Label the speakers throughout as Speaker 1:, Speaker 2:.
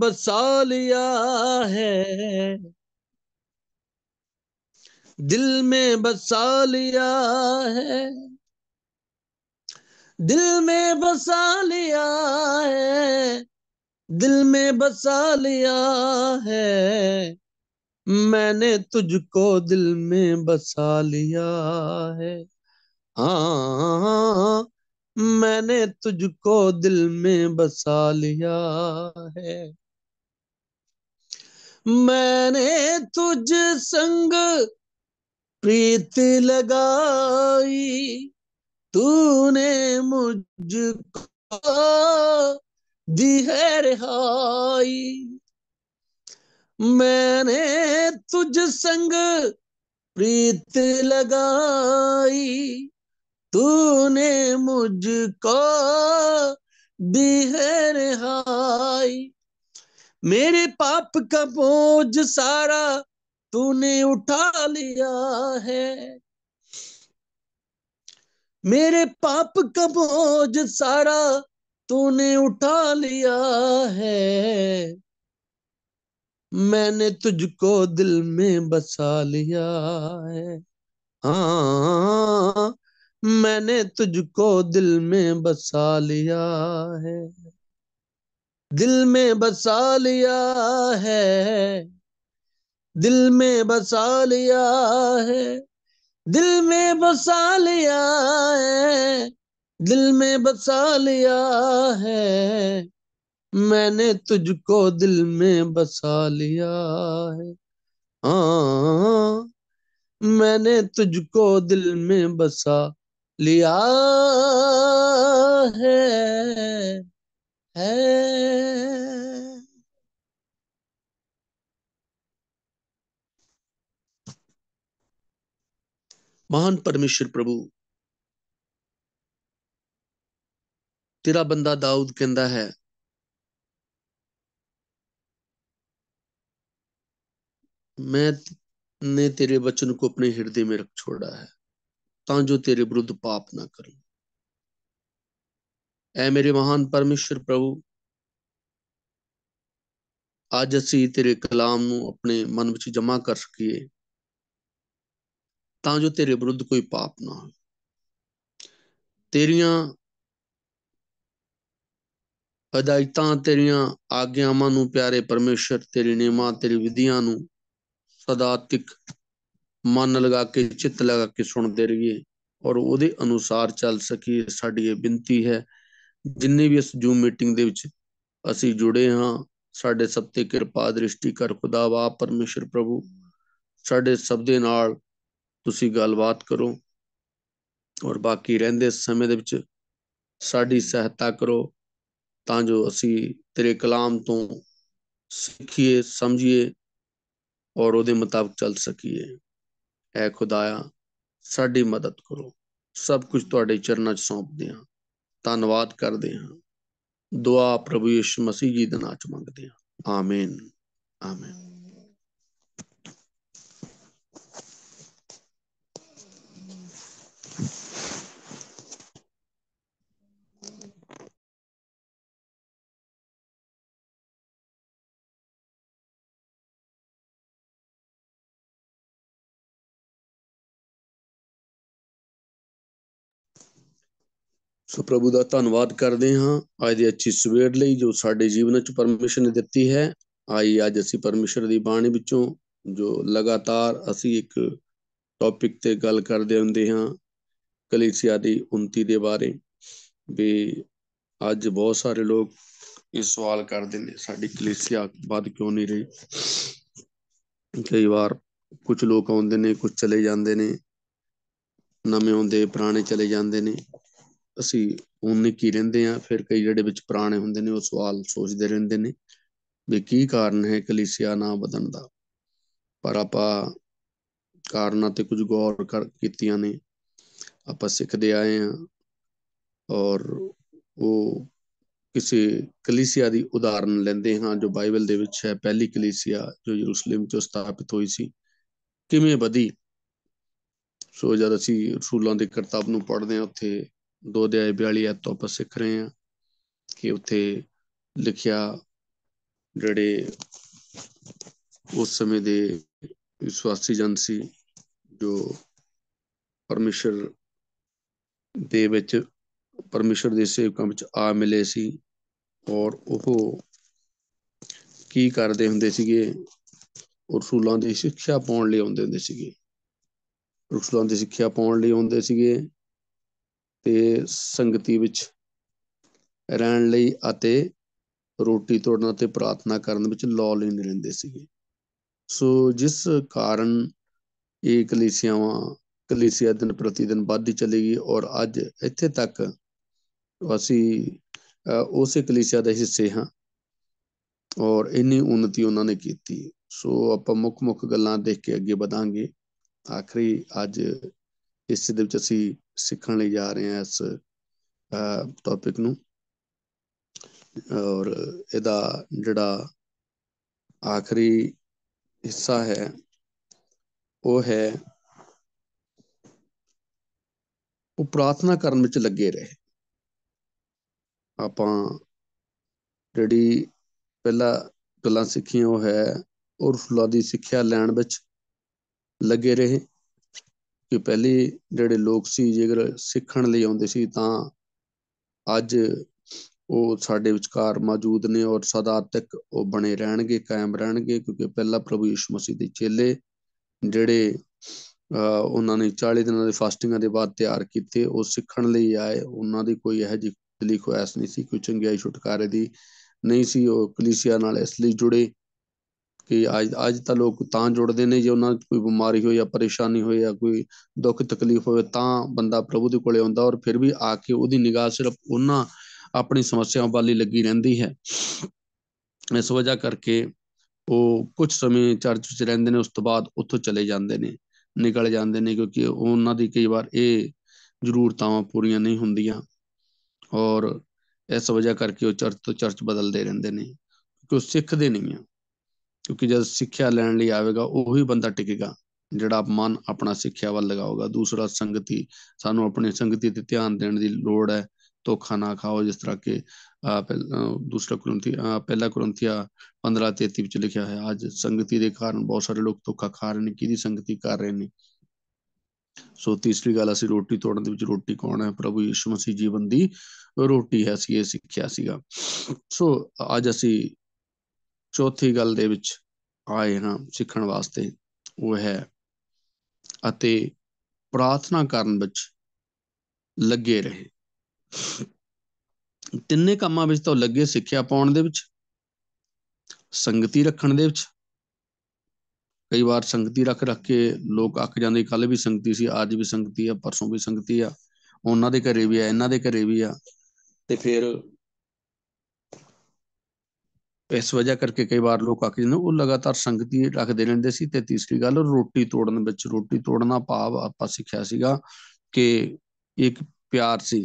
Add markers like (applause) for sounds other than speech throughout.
Speaker 1: बसा लिया है दिल में बसा लिया है दिल में बसा लिया है दिल में बसा लिया है मैंने तुझको दिल में बसा लिया है हाँ मैंने तुझको दिल में बसा लिया है मैंने तुझ संग प्रीत लगाई तूने मुझको दी है रिहाई मैंने तुझ संग प्रीत लगाई तूने मुझको दी है रिहाई मेरे पाप का बोझ सारा तूने उठा लिया है मेरे पाप का बोझ सारा तूने उठा लिया है मैंने तुझको दिल में बसा लिया है हाँ मैंने तुझको दिल में बसा लिया है दिल में बसा लिया है दिल में बसा लिया है दिल में बसा लिया है दिल में बसा लिया है मैंने तुझको दिल में बसा लिया है हाँ मैंने तुझको दिल में बसा लिया है ਹੈ
Speaker 2: ਮਹਾਨ ਪਰਮੇਸ਼ਰ ਪ੍ਰਭੂ ਤੇਰਾ ਬੰਦਾ ਦਾਊਦ ਕਹਿੰਦਾ ਹੈ ਮੈਂ ਨੇ ਤੇਰੇ ਬਚਨ ਨੂੰ ਆਪਣੇ ਹਿਰਦੇ ਮੇ ਰੱਖ ਛੋੜਾ ਹੈ ਤਾਂ ਜੋ ਤੇਰੇ ਵਿਰੁੱਧ ਪਾਪ ਨਾ ਕਰੇ ਐ ਮੇਰੇ ਮਹਾਨ ਪਰਮੇਸ਼ਰ ਪ੍ਰਭੂ ਅੱਜ ਅਸੀਂ ਤੇਰੇ ਕਲਾਮ ਨੂੰ ਆਪਣੇ ਮਨ ਵਿੱਚ ਜਮ੍ਹਾਂ ਕਰ ਸਕੀਏ ਤਾਂ ਜੋ ਤੇਰੇ ਵਿਰੁੱਧ ਕੋਈ ਪਾਪ ਨਾ ਹੋਵੇ ਤੇਰੀਆਂ ਹਦਾਇਤਾਂ ਤੇਰੀਆਂ ਆਗਿਆਵਾਂ ਨੂੰ ਪਿਆਰੇ ਪਰਮੇਸ਼ਰ ਤੇਰੇ ਨਿਯਮਾਂ ਤੇਰੀ ਵਿਧੀਆਂ ਨੂੰ ਸਦਾ ਤਿਕ ਮਨ ਲਗਾ ਕੇ ਚਿੱਤ ਲਗਾ ਕੇ ਸੁਣਦੇ ਰਹੀਏ ਔਰ ਉਹਦੇ ਅਨੁਸਾਰ ਚੱਲ ਸਕੀਏ ਸਾਡੀ ਇਹ ਬੇਨਤੀ ਹੈ ਜਿੰਨੇ ਵੀ ਇਸ ਜੂਮ ਮੀਟਿੰਗ ਦੇ ਵਿੱਚ ਅਸੀਂ ਜੁੜੇ ਹਾਂ ਸਾਡੇ ਸਭ ਤੇ ਕਿਰਪਾ ਦ੍ਰਿਸ਼ਟੀ ਕਰ ਖੁਦਾ ਵਾ ਪਰਮੇਸ਼ਰ ਪ੍ਰਭੂ ਸਾਡੇ ਸਭ ਦੇ ਨਾਲ ਤੁਸੀਂ ਗੱਲਬਾਤ ਕਰੋ ਔਰ ਬਾਕੀ ਰਹਿੰਦੇ ਸਮੇਂ ਦੇ ਵਿੱਚ ਸਾਡੀ ਸਹਾਇਤਾ ਕਰੋ ਤਾਂ ਜੋ ਅਸੀਂ ਤੇਰੇ ਕਲਾਮ ਤੋਂ ਸਿੱਖੀਏ ਸਮਝੀਏ ਔਰ ਉਹਦੇ ਮੁਤਾਬਕ ਚੱਲ ਸਕੀਏ ਐ ਖੁਦਾਇਆ ਸਾਡੀ ਮਦਦ ਕਰੋ ਸਭ ਕੁਝ ਤੁਹਾਡੇ ਚਰਨਾਂ 'ਚ ਸੌਂਪਦੇ ਹਾਂ ਧੰਨਵਾਦ ਕਰਦੇ ਹਾਂ ਦੁਆ ਪ੍ਰਭੂ ਯਿਸੂ ਮਸੀਹ ਜੀ ਦੇ ਨਾਮ ਚ ਮੰਗਦੇ ਹਾਂ ਆਮੀਨ ਆਮੀਨ ਸੋ ਪ੍ਰਭੂ ਦਾ ਧੰਨਵਾਦ ਕਰਦੇ ਹਾਂ ਅੱਜ ਦੀ ਅੱਛੀ ਸਵੇਰ ਲਈ ਜੋ ਸਾਡੇ ਜੀਵਨ ਵਿੱਚ ਪਰਮਿਸ਼ਨ ਨੇ ਦਿੱਤੀ ਹੈ ਆਈ ਅੱਜ ਅਸੀਂ ਪਰਮੇਸ਼ਰ ਦੀ ਬਾਣੀ ਵਿੱਚੋਂ ਜੋ ਲਗਾਤਾਰ ਅਸੀਂ ਇੱਕ ਟੌਪਿਕ ਤੇ ਗੱਲ ਕਰਦੇ ਹੁੰਦੇ ਹਾਂ ਕਲੀਸਿਆ ਦੀ ਉਨਤੀ ਦੇ ਬਾਰੇ ਵੀ ਅੱਜ ਬਹੁਤ ਸਾਰੇ ਲੋਕ ਇਹ ਸਵਾਲ ਕਰਦੇ ਨੇ ਸਾਡੀ ਕਲੀਸਿਆ ਬਾਦ ਕਿਉਂ ਨਹੀਂ ਰਹੀ ਕਈ ਵਾਰ ਕੁਝ ਲੋਕ ਆਉਂਦੇ ਨੇ ਕੁਝ ਚਲੇ ਜਾਂਦੇ ਨੇ ਨਵੇਂ ਆਉਂਦੇ ਪੁਰਾਣੇ ਚਲੇ ਜਾਂਦੇ ਨੇ ਅਸੀਂ ਉਹਨੇ ਕੀ ਰਹਿੰਦੇ ਆ ਫਿਰ ਕਈ ਜਿਹੜੇ ਵਿੱਚ ਪੁਰਾਣੇ ਹੁੰਦੇ ਨੇ ਉਹ ਸਵਾਲ ਸੋਚਦੇ ਰਹਿੰਦੇ ਨੇ ਵੀ ਕੀ ਕਾਰਨ ਹੈ ਕਲੀਸਿਆ ਨਾ ਵਧਣ ਦਾ ਪਰ ਆਪਾਂ ਕਾਰਨਾਂ ਤੇ ਕੁਝ ਗੌਰ ਕਰ ਕੀਤੀਆਂ ਨੇ ਆਪਾਂ ਸਿੱਖਦੇ ਆਏ ਆ ਔਰ ਉਹ ਕਿਸੇ ਕਲੀਸਿਆ ਦੀ ਉਦਾਹਰਨ ਲੈਂਦੇ ਹਾਂ ਜੋ ਬਾਈਬਲ ਦੇ ਵਿੱਚ ਹੈ ਪਹਿਲੀ ਕਲੀਸਿਆ ਜੋ ਯਰੂਸ਼ਲਮ ਤੋਂ ਸਥਾਪਿਤ ਹੋਈ ਸੀ ਕਿਵੇਂ ਵਧੀ ਸੋ ਜਦ ਅਸੀਂ ਰਸੂਲਾਂ ਦੇ ਕਰਤੱਵ ਨੂੰ ਪੜ੍ਹਦੇ ਹਾਂ ਉੱਥੇ 2 ਅਧਿਆਇ 42 ਅਧ ਤੋਂ ਆਪਾਂ ਸਿੱਖ ਰਹੇ ਹਾਂ ਕਿ ਉੱਥੇ ਲਿਖਿਆ ਜਿਹੜੇ ਉਸ ਸਮੇਂ ਦੇ ਵਿਸ਼ਵਾਸੀ ਜਨ ਸੀ ਜੋ ਪਰਮੇਸ਼ਰ ਦੇ ਵਿੱਚ ਪਰਮੇਸ਼ਰ ਦੇ ਸੇਵਕਾਂ ਵਿੱਚ ਆ ਮਿਲੇ ਸੀ ਔਰ ਉਹ ਕੀ ਕਰਦੇ ਹੁੰਦੇ ਸੀਗੇ ਰਸੂਲਾਂ ਦੀ ਸਿੱਖਿਆ ਪਾਉਣ ਲਈ ਆਉਂਦੇ ਹੁੰਦੇ ਸੀਗੇ ਰਸੂਲਾਂ ਦੀ ਸਿੱਖਿਆ ਪਾਉਣ ਲਈ ਆਉਂਦੇ ਸੀਗੇ ਤੇ ਸੰਗਤੀ ਵਿੱਚ ਰਹਿਣ ਲਈ ਅਤੇ ਰੋਟੀ ਤੋੜਨ ਅਤੇ ਪ੍ਰਾਰਥਨਾ ਕਰਨ ਵਿੱਚ ਲੌਲੀਨ ਰਹਿੰਦੇ ਸੀਗੇ ਸੋ ਜਿਸ ਕਾਰਨ ਇਹ ਕਲੀਸਿਆਵਾਂ ਕਲੀਸਿਆ ਦਿਨ ਪ੍ਰਤੀ ਦਿਨ ਵੱਧਦੀ ਚਲੀ ਗਈ ਔਰ ਅੱਜ ਇੱਥੇ ਤੱਕ ਅਸੀਂ ਉਸੇ ਕਲੀਸਿਆ ਦੇ ਹਿੱਸੇ ਹਾਂ ਔਰ ਇੰਨੀ ਉન્નਤੀ ਉਹਨਾਂ ਨੇ ਕੀਤੀ ਸੋ ਆਪਾਂ ਮੁੱਖ-ਮੁੱਖ ਗੱਲਾਂ ਦੇਖ ਕੇ ਅੱਗੇ ਵਧਾਂਗੇ ਆਖਰੀ ਅੱਜ ਇਸ ਦੇ ਵਿੱਚ ਅਸੀਂ ਸਿੱਖਣ ਲਈ ਜਾ ਰਹੇ ਹਾਂ ਇਸ ਟੌਪਿਕ ਨੂੰ ਔਰ ਇਹਦਾ ਜਿਹੜਾ ਆਖਰੀ ਹਿੱਸਾ ਹੈ ਉਹ ਹੈ ਉਹ ਪ੍ਰਾਰਥਨਾ ਕਰਨ ਵਿੱਚ ਲੱਗੇ ਰਹੇ ਆਪਾਂ ਜਿਹੜੀ ਪਹਿਲਾ ਗੱਲਾਂ ਸਿੱਖੀਆਂ ਉਹ ਹੈ ਉਹ ਰਸੂਲਾਂ ਦੀ ਸਿੱਖਿਆ ਲੈਣ ਵਿੱਚ ਲੱਗੇ ਰਹੇ ਕਿ ਪਹਿਲੇ ਜਿਹੜੇ ਲੋਕ ਸੀ ਜੇਕਰ ਸਿੱਖਣ ਲਈ ਆਉਂਦੇ ਸੀ ਤਾਂ ਅੱਜ ਉਹ ਸਾਡੇ ਵਿਚਕਾਰ ਮੌਜੂਦ ਨੇ ਔਰ ਸਦਾ ਤੱਕ ਉਹ ਬਣੇ ਰਹਿਣਗੇ ਕਾਇਮ ਰਹਿਣਗੇ ਕਿਉਂਕਿ ਪਹਿਲਾ ਪ੍ਰਭੂ ਯਿਸੂ ਮਸੀਹ ਦੇ ਚੇਲੇ ਜਿਹੜੇ ਉਹਨਾਂ ਨੇ 40 ਦਿਨਾਂ ਦੇ ਫਾਸਟਿੰਗਾਂ ਦੇ ਬਾਅਦ ਤਿਆਰ ਕੀਤੇ ਉਹ ਸਿੱਖਣ ਲਈ ਆਏ ਉਹਨਾਂ ਦੀ ਕੋਈ ਇਹ ਜਿਹੀ ਲਿਖੋ ਐਸ ਨਹੀਂ ਸੀ ਕੋਈ ਚੰਗਿਆਈ ਛੁਟਕਾਰੇ ਦੀ ਨਹੀਂ ਸੀ ਉਹ ਕਲੀਸਿਆ ਨਾਲ ਇਸ ਲਈ ਜੁੜੇ ਕਿ ਅੱਜ ਅੱਜ ਤਾਂ ਲੋਕ ਤਾਂ ਜੁੜਦੇ ਨੇ ਜੇ ਉਹਨਾਂ ਨੂੰ ਕੋਈ ਬਿਮਾਰੀ ਹੋਈ ਜਾਂ ਪਰੇਸ਼ਾਨੀ ਹੋਈ ਜਾਂ ਕੋਈ ਦੁੱਖ ਤਕਲੀਫ ਹੋਵੇ ਤਾਂ ਬੰਦਾ ਪ੍ਰਭੂ ਦੇ ਕੋਲੇ ਆਉਂਦਾ ਔਰ ਫਿਰ ਵੀ ਆ ਕੇ ਉਹਦੀ ਨਿਗਾਹ ਸਿਰਫ ਉਹਨਾਂ ਆਪਣੀ ਸਮੱਸਿਆਵਾਂ ਵਾਲੀ ਲੱਗੀ ਰਹਿੰਦੀ ਹੈ ਇਸ ਵਜ੍ਹਾ ਕਰਕੇ ਉਹ ਕੁਝ ਸਮੇਂ ਚਰਚ ਵਿੱਚ ਰਹਿੰਦੇ ਨੇ ਉਸ ਤੋਂ ਬਾਅਦ ਉੱਥੋਂ ਚਲੇ ਜਾਂਦੇ ਨੇ ਨਿਕਲ ਜਾਂਦੇ ਨੇ ਕਿਉਂਕਿ ਉਹਨਾਂ ਦੀ ਕਈ ਵਾਰ ਇਹ ਜ਼ਰੂਰਤਾਂ ਪੂਰੀਆਂ ਨਹੀਂ ਹੁੰਦੀਆਂ ਔਰ ਇਸ ਵਜ੍ਹਾ ਕਰਕੇ ਉਹ ਚਰਚ ਤੋਂ ਚਰਚ ਬਦਲਦੇ ਰਹਿੰਦੇ ਨੇ ਕਿਉਂਕਿ ਉਹ ਸਿੱਖਦੇ ਨਹੀਂ ਆ ਕਿਉਂਕਿ ਜਦ ਸਿੱਖਿਆ ਲੈਣ ਲਈ ਆਵੇਗਾ ਉਹੀ ਬੰਦਾ ਟਿਕੇਗਾ ਜਿਹੜਾ ਮਨ ਆਪਣਾ ਸਿੱਖਿਆ ਵੱਲ ਲਗਾਉਗਾ ਦੂਸਰਾ ਸੰਗਤੀ ਸਾਨੂੰ ਆਪਣੀ ਸੰਗਤੀ ਤੇ ਧਿਆਨ ਦੇਣ ਦੀ ਲੋੜ ਹੈ ਧੋਖਾ ਨਾ ਖਾਓ ਜਿਸ ਤਰ੍ਹਾਂ ਕਿ ਦੂਸਰਾ ਕੁਰੰਥੀ ਪਹਿਲਾ ਕੁਰੰਥੀਆ 15 33 ਵਿੱਚ ਲਿਖਿਆ ਹੈ ਅੱਜ ਸੰਗਤੀ ਦੇ ਕਾਰਨ ਬਹੁਤ ਸਾਰੇ ਲੋਕ ਧੋਖਾ ਖਾ ਰਹੇ ਨੇ ਕਿਹਦੀ ਸੰਗਤੀ ਕਰ ਰਹੇ ਨੇ ਸੋ ਤੀਸਰੀ ਗੱਲ ਅਸੀਂ ਰੋਟੀ ਤੋੜਨ ਦੇ ਵਿੱਚ ਰੋਟੀ ਕੌਣ ਹੈ ਪ੍ਰਭੂ ਯਿਸੂ ਮਸੀਹ ਜੀਵਨ ਦੀ ਰੋਟੀ ਹੈ ਸੀ ਇਹ ਸਿੱਖਿਆ ਸੀਗਾ ਸੋ ਅੱਜ ਅਸੀਂ ਚੌਥੀ ਗੱਲ ਦੇ ਵਿੱਚ ਆਏ ਹਾਂ ਸਿੱਖਣ ਵਾਸਤੇ ਉਹ ਹੈ ਅਤੇ ਪ੍ਰਾਰਥਨਾ ਕਰਨ ਵਿੱਚ ਲੱਗੇ ਰਹੇ ਤਿੰਨੇ ਕੰਮਾਂ ਵਿੱਚ ਤਾਂ ਲੱਗੇ ਸਿੱਖਿਆ ਪਾਉਣ ਦੇ ਵਿੱਚ ਸੰਗਤੀ ਰੱਖਣ ਦੇ ਵਿੱਚ ਕਈ ਵਾਰ ਸੰਗਤੀ ਰੱਖ ਰੱਖ ਕੇ ਲੋਕ ਅੱਕ ਜਾਂਦੇ ਕੱਲ ਵੀ ਸੰਗਤੀ ਸੀ ਅੱਜ ਵੀ ਸੰਗਤੀ ਆ ਪਰਸੋਂ ਵੀ ਸੰਗਤੀ ਆ ਉਹਨਾਂ ਦੇ ਘਰੇ ਵੀ ਆ ਇਹਨਾਂ ਦੇ ਘਰੇ ਵੀ ਆ ਤੇ ਫਿਰ ਇਸ ਵਜ੍ਹਾ ਕਰਕੇ ਕਈ ਵਾਰ ਲੋਕ ਕੇ ਜਿੰਨੇ ਉਹ ਲਗਾਤਾਰ ਸੰਗਤੀ ਰੱਖਦੇ ਰਹਿੰਦੇ ਸੀ ਤੇ ਤੀਸਰੀ ਗੱਲ ਰੋਟੀ ਤੋੜਨ ਵਿੱਚ ਰੋਟੀ ਤੋੜਨਾ ਭਾਵ ਆਪਾਂ ਸਿੱਖਿਆ ਸੀਗਾ ਕਿ ਇੱਕ ਪਿਆਰ ਸੀ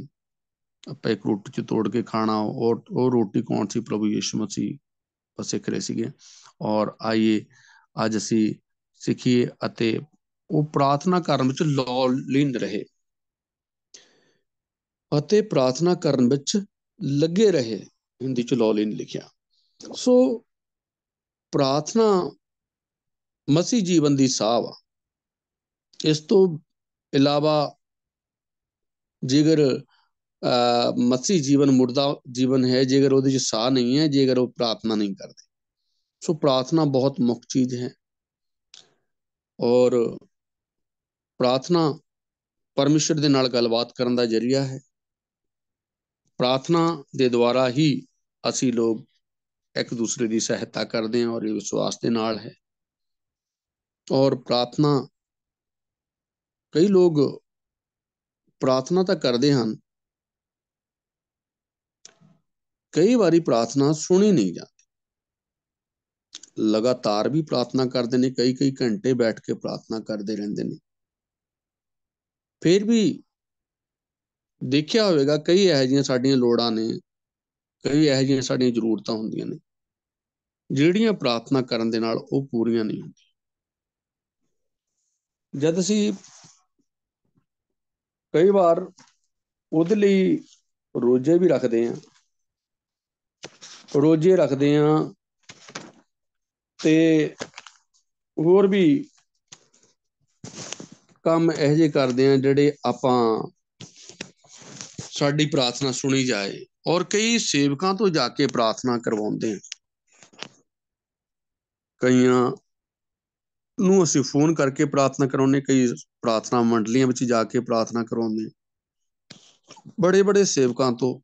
Speaker 2: ਆਪਾਂ ਇੱਕ ਰੋਟੀ ਚ ਤੋੜ ਕੇ ਖਾਣਾ ਔਰ ਉਹ ਰੋਟੀ ਕੌਣ ਸੀ ਪ੍ਰਭੂ ਯਿਸੂ ਮਸੀਹ ਆਪਾਂ ਸਿੱਖ ਰਹੇ ਸੀਗੇ ਔਰ ਆਈਏ ਅੱਜ ਅਸੀਂ ਸਿੱਖੀਏ ਅਤੇ ਉਹ ਪ੍ਰਾਰਥਨਾ ਕਰਨ ਵਿੱਚ ਲੀਨ ਰਹੇ ਅਤੇ ਪ੍ਰਾਰਥਨਾ ਕਰਨ ਵਿੱਚ ਲੱਗੇ ਰਹੇ ਹਿੰਦੀ ਚ ਲੌਲਿਨ ਲਿਖਿਆ ਸੋ ਪ੍ਰਾਰਥਨਾ ਮਸੀਹ ਜੀਵਨ ਦੀ ਸਾਹ ਆ ਇਸ ਤੋਂ ਇਲਾਵਾ ਜੇਕਰ ਮਸੀਹ ਜੀਵਨ ਮੁਰਦਾ ਜੀਵਨ ਹੈ ਜੇਕਰ ਉਹਦੇ ਵਿੱਚ ਸਾਹ ਨਹੀਂ ਹੈ ਜੇਕਰ ਉਹ ਪ੍ਰਾਰਥਨਾ ਨਹੀਂ ਕਰਦੇ ਸੋ ਪ੍ਰਾਰਥਨਾ ਬਹੁਤ ਮੁੱਖ ਚੀਜ਼ ਹੈ ਔਰ ਪ੍ਰਾਰਥਨਾ ਪਰਮੇਸ਼ਰ ਦੇ ਨਾਲ ਗੱਲਬਾਤ ਕਰਨ ਦਾ ਜ਼ਰੀਆ ਹੈ ਪ੍ਰਾਰਥਨਾ ਦੇ ਦੁਆਰਾ ਹੀ ਅਸੀਂ ਲੋਕ ਇੱਕ ਦੂਸਰੇ ਦੀ ਸਹਾਇਤਾ ਕਰਦੇ ਹਾਂ ਔਰ ਇਹ ਵਿਸ਼ਵਾਸ ਦੇ ਨਾਲ ਹੈ ਔਰ ਪ੍ਰਾਰਥਨਾ ਕਈ ਲੋਕ ਪ੍ਰਾਰਥਨਾ ਤਾਂ ਕਰਦੇ ਹਨ ਕਈ ਵਾਰੀ ਪ੍ਰਾਰਥਨਾ ਸੁਣੀ ਨਹੀਂ ਜਾਂਦੀ ਲਗਾਤਾਰ ਵੀ ਪ੍ਰਾਰਥਨਾ ਕਰਦੇ ਨੇ ਕਈ ਕਈ ਘੰਟੇ ਬੈਠ ਕੇ ਪ੍ਰਾਰਥਨਾ ਕਰਦੇ ਰਹਿੰਦੇ ਨੇ ਫਿਰ ਵੀ ਦੇਖਿਆ ਹੋਵੇਗਾ ਕਈ ਇਹੋ ਜੀਆਂ ਸਾਡੀਆਂ ਲੋੜਾਂ ਨੇ ਕਈ ਇਹੋ ਜਿਹੀਆਂ ਸਾਡੀਆਂ ਜ਼ਰੂਰਤਾਂ ਹੁੰਦੀਆਂ ਨੇ ਜਿਹੜੀਆਂ ਪ੍ਰਾਰਥਨਾ ਕਰਨ ਦੇ ਨਾਲ ਉਹ ਪੂਰੀਆਂ ਨਹੀਂ ਹੁੰਦੀਆਂ ਜਦ ਅਸੀਂ ਕਈ ਵਾਰ ਉਹਦੇ ਲਈ ਰੋਜੇ ਵੀ ਰੱਖਦੇ ਆ ਰੋਜੇ ਰੱਖਦੇ ਆ ਤੇ ਹੋਰ ਵੀ ਕੰਮ ਇਹੋ ਜਿਹੇ ਕਰਦੇ ਆ ਜਿਹੜੇ ਆਪਾਂ ਸਾਡੀ ਪ੍ਰਾਰਥਨਾ ਸੁਣੀ ਜਾਏ ਔਰ ਕਈ ਸੇਵਕਾਂ ਤੋਂ ਜਾ ਕੇ ਪ੍ਰਾਰਥਨਾ ਕਰਵਾਉਂਦੇ ਆ ਕਈਆਂ ਨੂੰ ਅਸੀਂ ਫੋਨ ਕਰਕੇ ਪ੍ਰਾਰਥਨਾ ਕਰਾਉਂਦੇ ਕਈ ਪ੍ਰਾਰਥਨਾ ਮੰਡਲੀਆਂ ਵਿੱਚ ਜਾ ਕੇ ਪ੍ਰਾਰਥਨਾ ਕਰਾਉਂਦੇ ਬੜੇ ਬੜੇ ਸੇਵਕਾਂ ਤੋਂ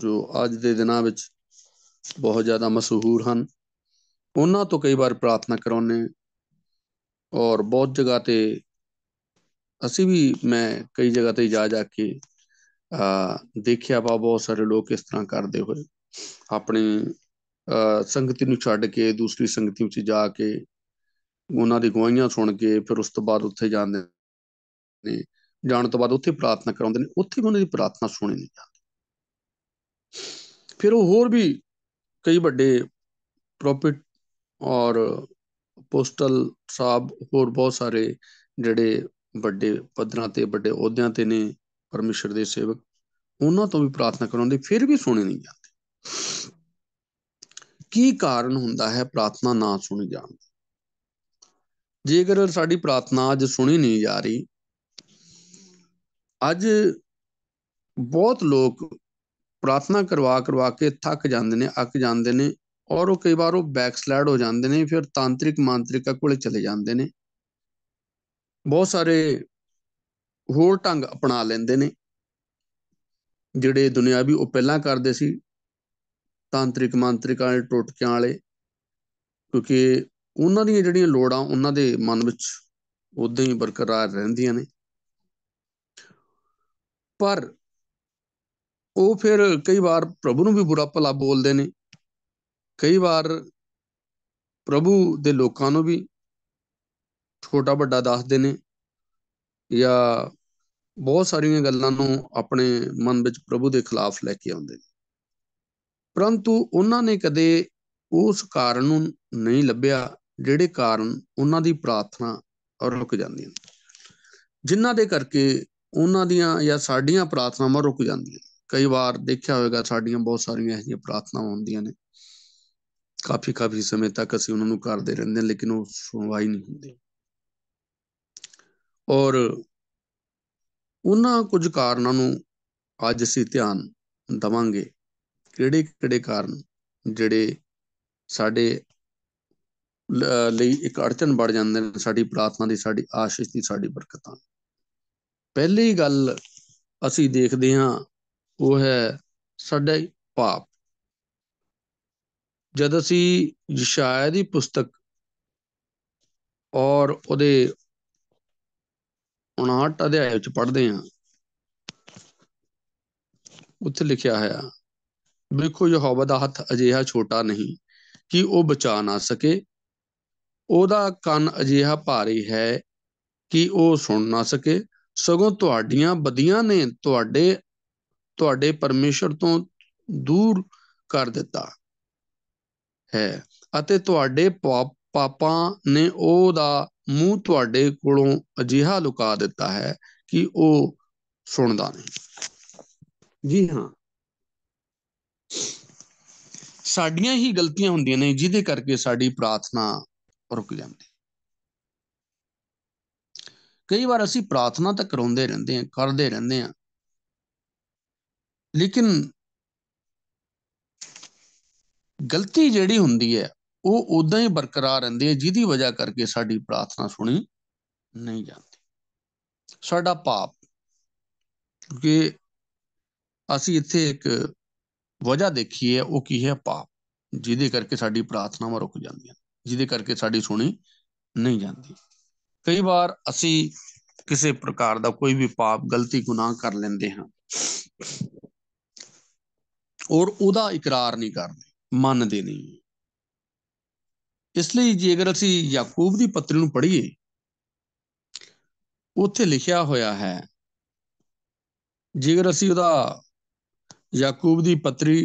Speaker 2: ਜੋ ਅੱਜ ਦੇ ਦਿਨਾਂ ਵਿੱਚ ਬਹੁਤ ਜ਼ਿਆਦਾ ਮਸ਼ਹੂਰ ਹਨ ਉਹਨਾਂ ਤੋਂ ਕਈ ਵਾਰ ਪ੍ਰਾਰਥਨਾ ਕਰਾਉਂਦੇ ਔਰ ਬਹੁਤ ਜਗ੍ਹਾ ਤੇ ਅਸੀਂ ਵੀ ਮੈਂ ਕਈ ਜਗ੍ਹਾ ਤੇ ਜਾ ਜਾ ਕੇ ਦੇਖਿਆ ਬਾ ਬਹੁਤ ਸਾਰੇ ਲੋਕ ਇਸ ਤਰ੍ਹਾਂ ਕਰਦੇ ਹੋਏ ਆਪਣੇ ਸੰਗਤੀ ਨੂੰ ਛੱਡ ਕੇ ਦੂਸਰੀ ਸੰਗਤੀ ਵਿੱਚ ਜਾ ਕੇ ਉਹਨਾਂ ਦੀ ਗਵਾਹੀਆਂ ਸੁਣ ਕੇ ਫਿਰ ਉਸ ਤੋਂ ਬਾਅਦ ਉੱਥੇ ਜਾਂਦੇ ਨੇ ਜਾਣ ਤੋਂ ਬਾਅਦ ਉੱਥੇ ਪ੍ਰਾਰਥਨਾ ਕਰਾਉਂਦੇ ਨੇ ਉੱਥੇ ਵੀ ਉਹਨਾਂ ਦੀ ਪ੍ਰਾਰਥਨਾ ਸੁਣੀ ਨਹੀਂ ਜਾਂਦੀ ਫਿਰ ਉਹ ਹੋਰ ਵੀ ਕਈ ਵੱਡੇ ਪ੍ਰੋਫਿਟ ਔਰ ਪੋਸਟਲ ਸਾਹਿਬ ਹੋਰ ਬਹੁਤ ਸਾਰੇ ਜਿਹੜੇ ਵੱਡੇ ਪਦਰਾਂ ਤੇ ਵੱਡੇ ਅਹੁਦਿਆਂ ਤੇ ਨੇ ਪਰਮੇਸ਼ਰ ਦੇ ਸੇਵਕ ਉਹਨਾਂ ਤੋਂ ਵੀ ਪ੍ਰਾਰਥਨਾ ਕਰਾਉਂਦੇ ਫਿਰ ਵੀ ਸੁਣੇ ਨਹੀਂ ਜਾਂਦੇ ਕੀ ਕਾਰਨ ਹੁੰਦਾ ਹੈ ਪ੍ਰਾਰਥਨਾ ਨਾ ਸੁਣੀ ਜਾਣ ਦਾ ਜੇਕਰ ਸਾਡੀ ਪ੍ਰਾਰਥਨਾ ਅੱਜ ਸੁਣੀ ਨਹੀਂ ਜਾ ਰਹੀ ਅੱਜ ਬਹੁਤ ਲੋਕ ਪ੍ਰਾਰਥਨਾ ਕਰਵਾ ਕਰਵਾ ਕੇ ਥੱਕ ਜਾਂਦੇ ਨੇ ਅੱਕ ਜਾਂਦੇ ਨੇ ਔਰ ਉਹ ਕਈ ਵਾਰ ਉਹ ਬੈਕਸਲਾਈਡ ਹੋ ਜਾਂਦੇ ਨੇ ਫਿਰ ਤਾਂਤਰਿਕ ਮਾਂਤਰਿਕਾ ਕੋਲੇ ਚਲੇ ਜਾਂਦੇ ਨੇ ਬਹੁਤ ਸਾਰੇ ਹੋਰ ਢੰਗ ਅਪਣਾ ਲੈਂਦੇ ਨੇ ਜਿਹੜੇ ਦੁਨਿਆਵੀ ਉਹ ਪਹਿਲਾਂ ਕਰਦੇ ਸੀ ਤਾਂਤਰਿਕ ਮੰਤਰਿਕਾਂ ਦੇ ਟੋਟਕਿਆਂ ਵਾਲੇ ਕਿਉਂਕਿ ਉਹਨਾਂ ਦੀਆਂ ਜਿਹੜੀਆਂ ਲੋੜਾਂ ਉਹਨਾਂ ਦੇ ਮਨ ਵਿੱਚ ਉਦਾਂ ਹੀ ਬਰਕਰਾਰ ਰਹਿੰਦੀਆਂ ਨੇ ਪਰ ਉਹ ਫਿਰ ਕਈ ਵਾਰ ਪ੍ਰਭੂ ਨੂੰ ਵੀ ਬੁਰਾ ਭਲਾ ਬੋਲਦੇ ਨੇ ਕਈ ਵਾਰ ਪ੍ਰਭੂ ਦੇ ਲੋਕਾਂ ਨੂੰ ਵੀ ਛੋਟਾ ਵੱਡਾ ਦੱਸਦੇ ਨੇ ਜਾਂ ਬਹੁਤ ਸਾਰੀਆਂ ਗੱਲਾਂ ਨੂੰ ਆਪਣੇ ਮਨ ਵਿੱਚ ਪ੍ਰਭੂ ਦੇ ਖਿਲਾਫ ਲੈ ਕੇ ਆਉਂਦੇ ਨੇ ਪਰੰਤੂ ਉਹਨਾਂ ਨੇ ਕਦੇ ਉਸ ਕਾਰਨ ਨੂੰ ਨਹੀਂ ਲੱਭਿਆ ਜਿਹੜੇ ਕਾਰਨ ਉਹਨਾਂ ਦੀ ਪ੍ਰਾਰਥਨਾ ਰੁਕ ਜਾਂਦੀ ਹੈ ਜਿਨ੍ਹਾਂ ਦੇ ਕਰਕੇ ਉਹਨਾਂ ਦੀਆਂ ਜਾਂ ਸਾਡੀਆਂ ਪ੍ਰਾਰਥਨਾਵਾਂ ਰੁਕ ਜਾਂਦੀਆਂ ਕਈ ਵਾਰ ਦੇਖਿਆ ਹੋਵੇਗਾ ਸਾਡੀਆਂ ਬਹੁਤ ਸਾਰੀਆਂ ਅਜਿਹੀਆਂ ਪ੍ਰਾਰਥਨਾਵਾਂ ਹੁੰਦੀਆਂ ਨੇ ਕਾਫੀ ਕਾਫੀ ਸਮੇਂ ਤੱਕ ਅਸੀਂ ਉਹਨਾਂ ਨੂੰ ਕਰਦੇ ਰਹਿੰਦੇ ਹਾਂ ਲੇਕਿਨ ਉਹ ਸੁਣਵਾਈ ਨਹੀਂ ਹੁੰਦੀ ਔਰ ਉਹਨਾਂ ਕੁਝ ਕਾਰਨਾਂ ਨੂੰ ਅੱਜ ਅਸੀਂ ਧਿਆਨ ਦਵਾਂਗੇ ਕਿਹੜੇ ਕਿਹੜੇ ਕਾਰਨ ਜਿਹੜੇ ਸਾਡੇ ਲਈ ਇੱਕ ਅੜਚਨ ਬਣ ਜਾਂਦੇ ਨੇ ਸਾਡੀ ਪ੍ਰਾਰਥਨਾ ਦੀ ਸਾਡੀ ਆਸ਼ੀਸ਼ ਦੀ ਸਾਡੀ ਬਰਕਤਾਂ ਪਹਿਲੀ ਗੱਲ ਅਸੀਂ ਦੇਖਦੇ ਹਾਂ ਉਹ ਹੈ ਸਾਡੇ ਪਾਪ ਜਦ ਅਸੀਂ ਯਸ਼ਾਇਆ ਦੀ ਪੁਸਤਕ ਔਰ ਉਹਦੇ 59 ਅਧਿਆਇ ਵਿੱਚ ਪੜ੍ਹਦੇ ਹਾਂ ਉੱਥੇ ਲਿਖਿਆ ਹੋਇਆ ਵੇਖੋ ਯਹੋਵਾ ਦਾ ਹੱਥ ਅਜਿਹਾ ਛੋਟਾ ਨਹੀਂ ਕਿ ਉਹ ਬਚਾ ਨਾ ਸਕੇ ਉਹਦਾ ਕੰਨ ਅਜਿਹਾ ਭਾਰੀ ਹੈ ਕਿ ਉਹ ਸੁਣ ਨਾ ਸਕੇ ਸਗੋਂ ਤੁਹਾਡੀਆਂ ਬਦੀਆਂ ਨੇ ਤੁਹਾਡੇ ਤੁਹਾਡੇ ਪਰਮੇਸ਼ਰ ਤੋਂ ਦੂਰ ਕਰ ਦਿੱਤਾ ਹੈ ਅਤੇ ਤੁਹਾਡੇ ਪਾਪਾਂ ਨੇ ਉਹਦਾ ਮੂੰਹ ਤੁਹਾਡੇ ਕੋਲੋਂ ਅਜਿਹਾ ਲੁਕਾ ਦਿੱਤਾ ਹੈ ਕਿ ਉਹ ਸੁਣਦਾ ਨਹੀਂ ਜੀ ਹਾਂ ਸਾਡੀਆਂ ਹੀ ਗਲਤੀਆਂ ਹੁੰਦੀਆਂ ਨੇ ਜਿਹਦੇ ਕਰਕੇ ਸਾਡੀ ਪ੍ਰਾਰਥਨਾ ਰੁਕ ਜਾਂਦੀ ਕਈ ਵਾਰ ਅਸੀਂ ਪ੍ਰਾਰਥਨਾ ਤਾਂ ਕਰਾਉਂਦੇ ਰਹਿੰਦੇ ਹਾਂ ਕਰਦੇ ਰਹਿੰਦੇ ਹਾਂ ਲੇਕਿਨ ਗਲਤੀ ਜਿਹੜੀ ਹੁੰਦੀ ਹੈ ਉਹ ਉਦਾਂ ਹੀ ਬਰਕਰਾਰ ਰਹਿੰਦੇ ਜਿਹਦੀ ਵਜ੍ਹਾ ਕਰਕੇ ਸਾਡੀ ਪ੍ਰਾਰਥਨਾ ਸੁਣੀ ਨਹੀਂ ਜਾਂਦੀ ਸਾਡਾ ਪਾਪ ਕਿ ਅਸੀਂ ਇੱਥੇ ਇੱਕ ਵਜ੍ਹਾ ਦੇਖੀ ਹੈ ਉਹ ਕੀ ਹੈ ਪਾਪ ਜਿਹਦੇ ਕਰਕੇ ਸਾਡੀ ਪ੍ਰਾਰਥਨਾਵਾਂ ਰੁਕ ਜਾਂਦੀਆਂ ਜਿਹਦੇ ਕਰਕੇ ਸਾਡੀ ਸੁਣੀ ਨਹੀਂ ਜਾਂਦੀ ਕਈ ਵਾਰ ਅਸੀਂ ਕਿਸੇ ਪ੍ਰਕਾਰ ਦਾ ਕੋਈ ਵੀ ਪਾਪ ਗਲਤੀ ਗੁਨਾਹ ਕਰ ਲੈਂਦੇ ਹਾਂ ਔਰ ਉਹਦਾ ਇਕਰਾਰ ਨਹੀਂ ਕਰਦੇ ਮੰਨਦੇ ਨਹੀਂ ਇਸ ਲਈ ਜੇਕਰ ਅਸੀਂ ਯਾਕੂਬ ਦੀ ਪੱਤਰੀ ਨੂੰ ਪੜ੍ਹੀਏ ਉੱਥੇ ਲਿਖਿਆ ਹੋਇਆ ਹੈ ਜੇਕਰ ਅਸੀਂ ਉਹਦਾ ਯਾਕੂਬ ਦੀ ਪੱਤਰੀ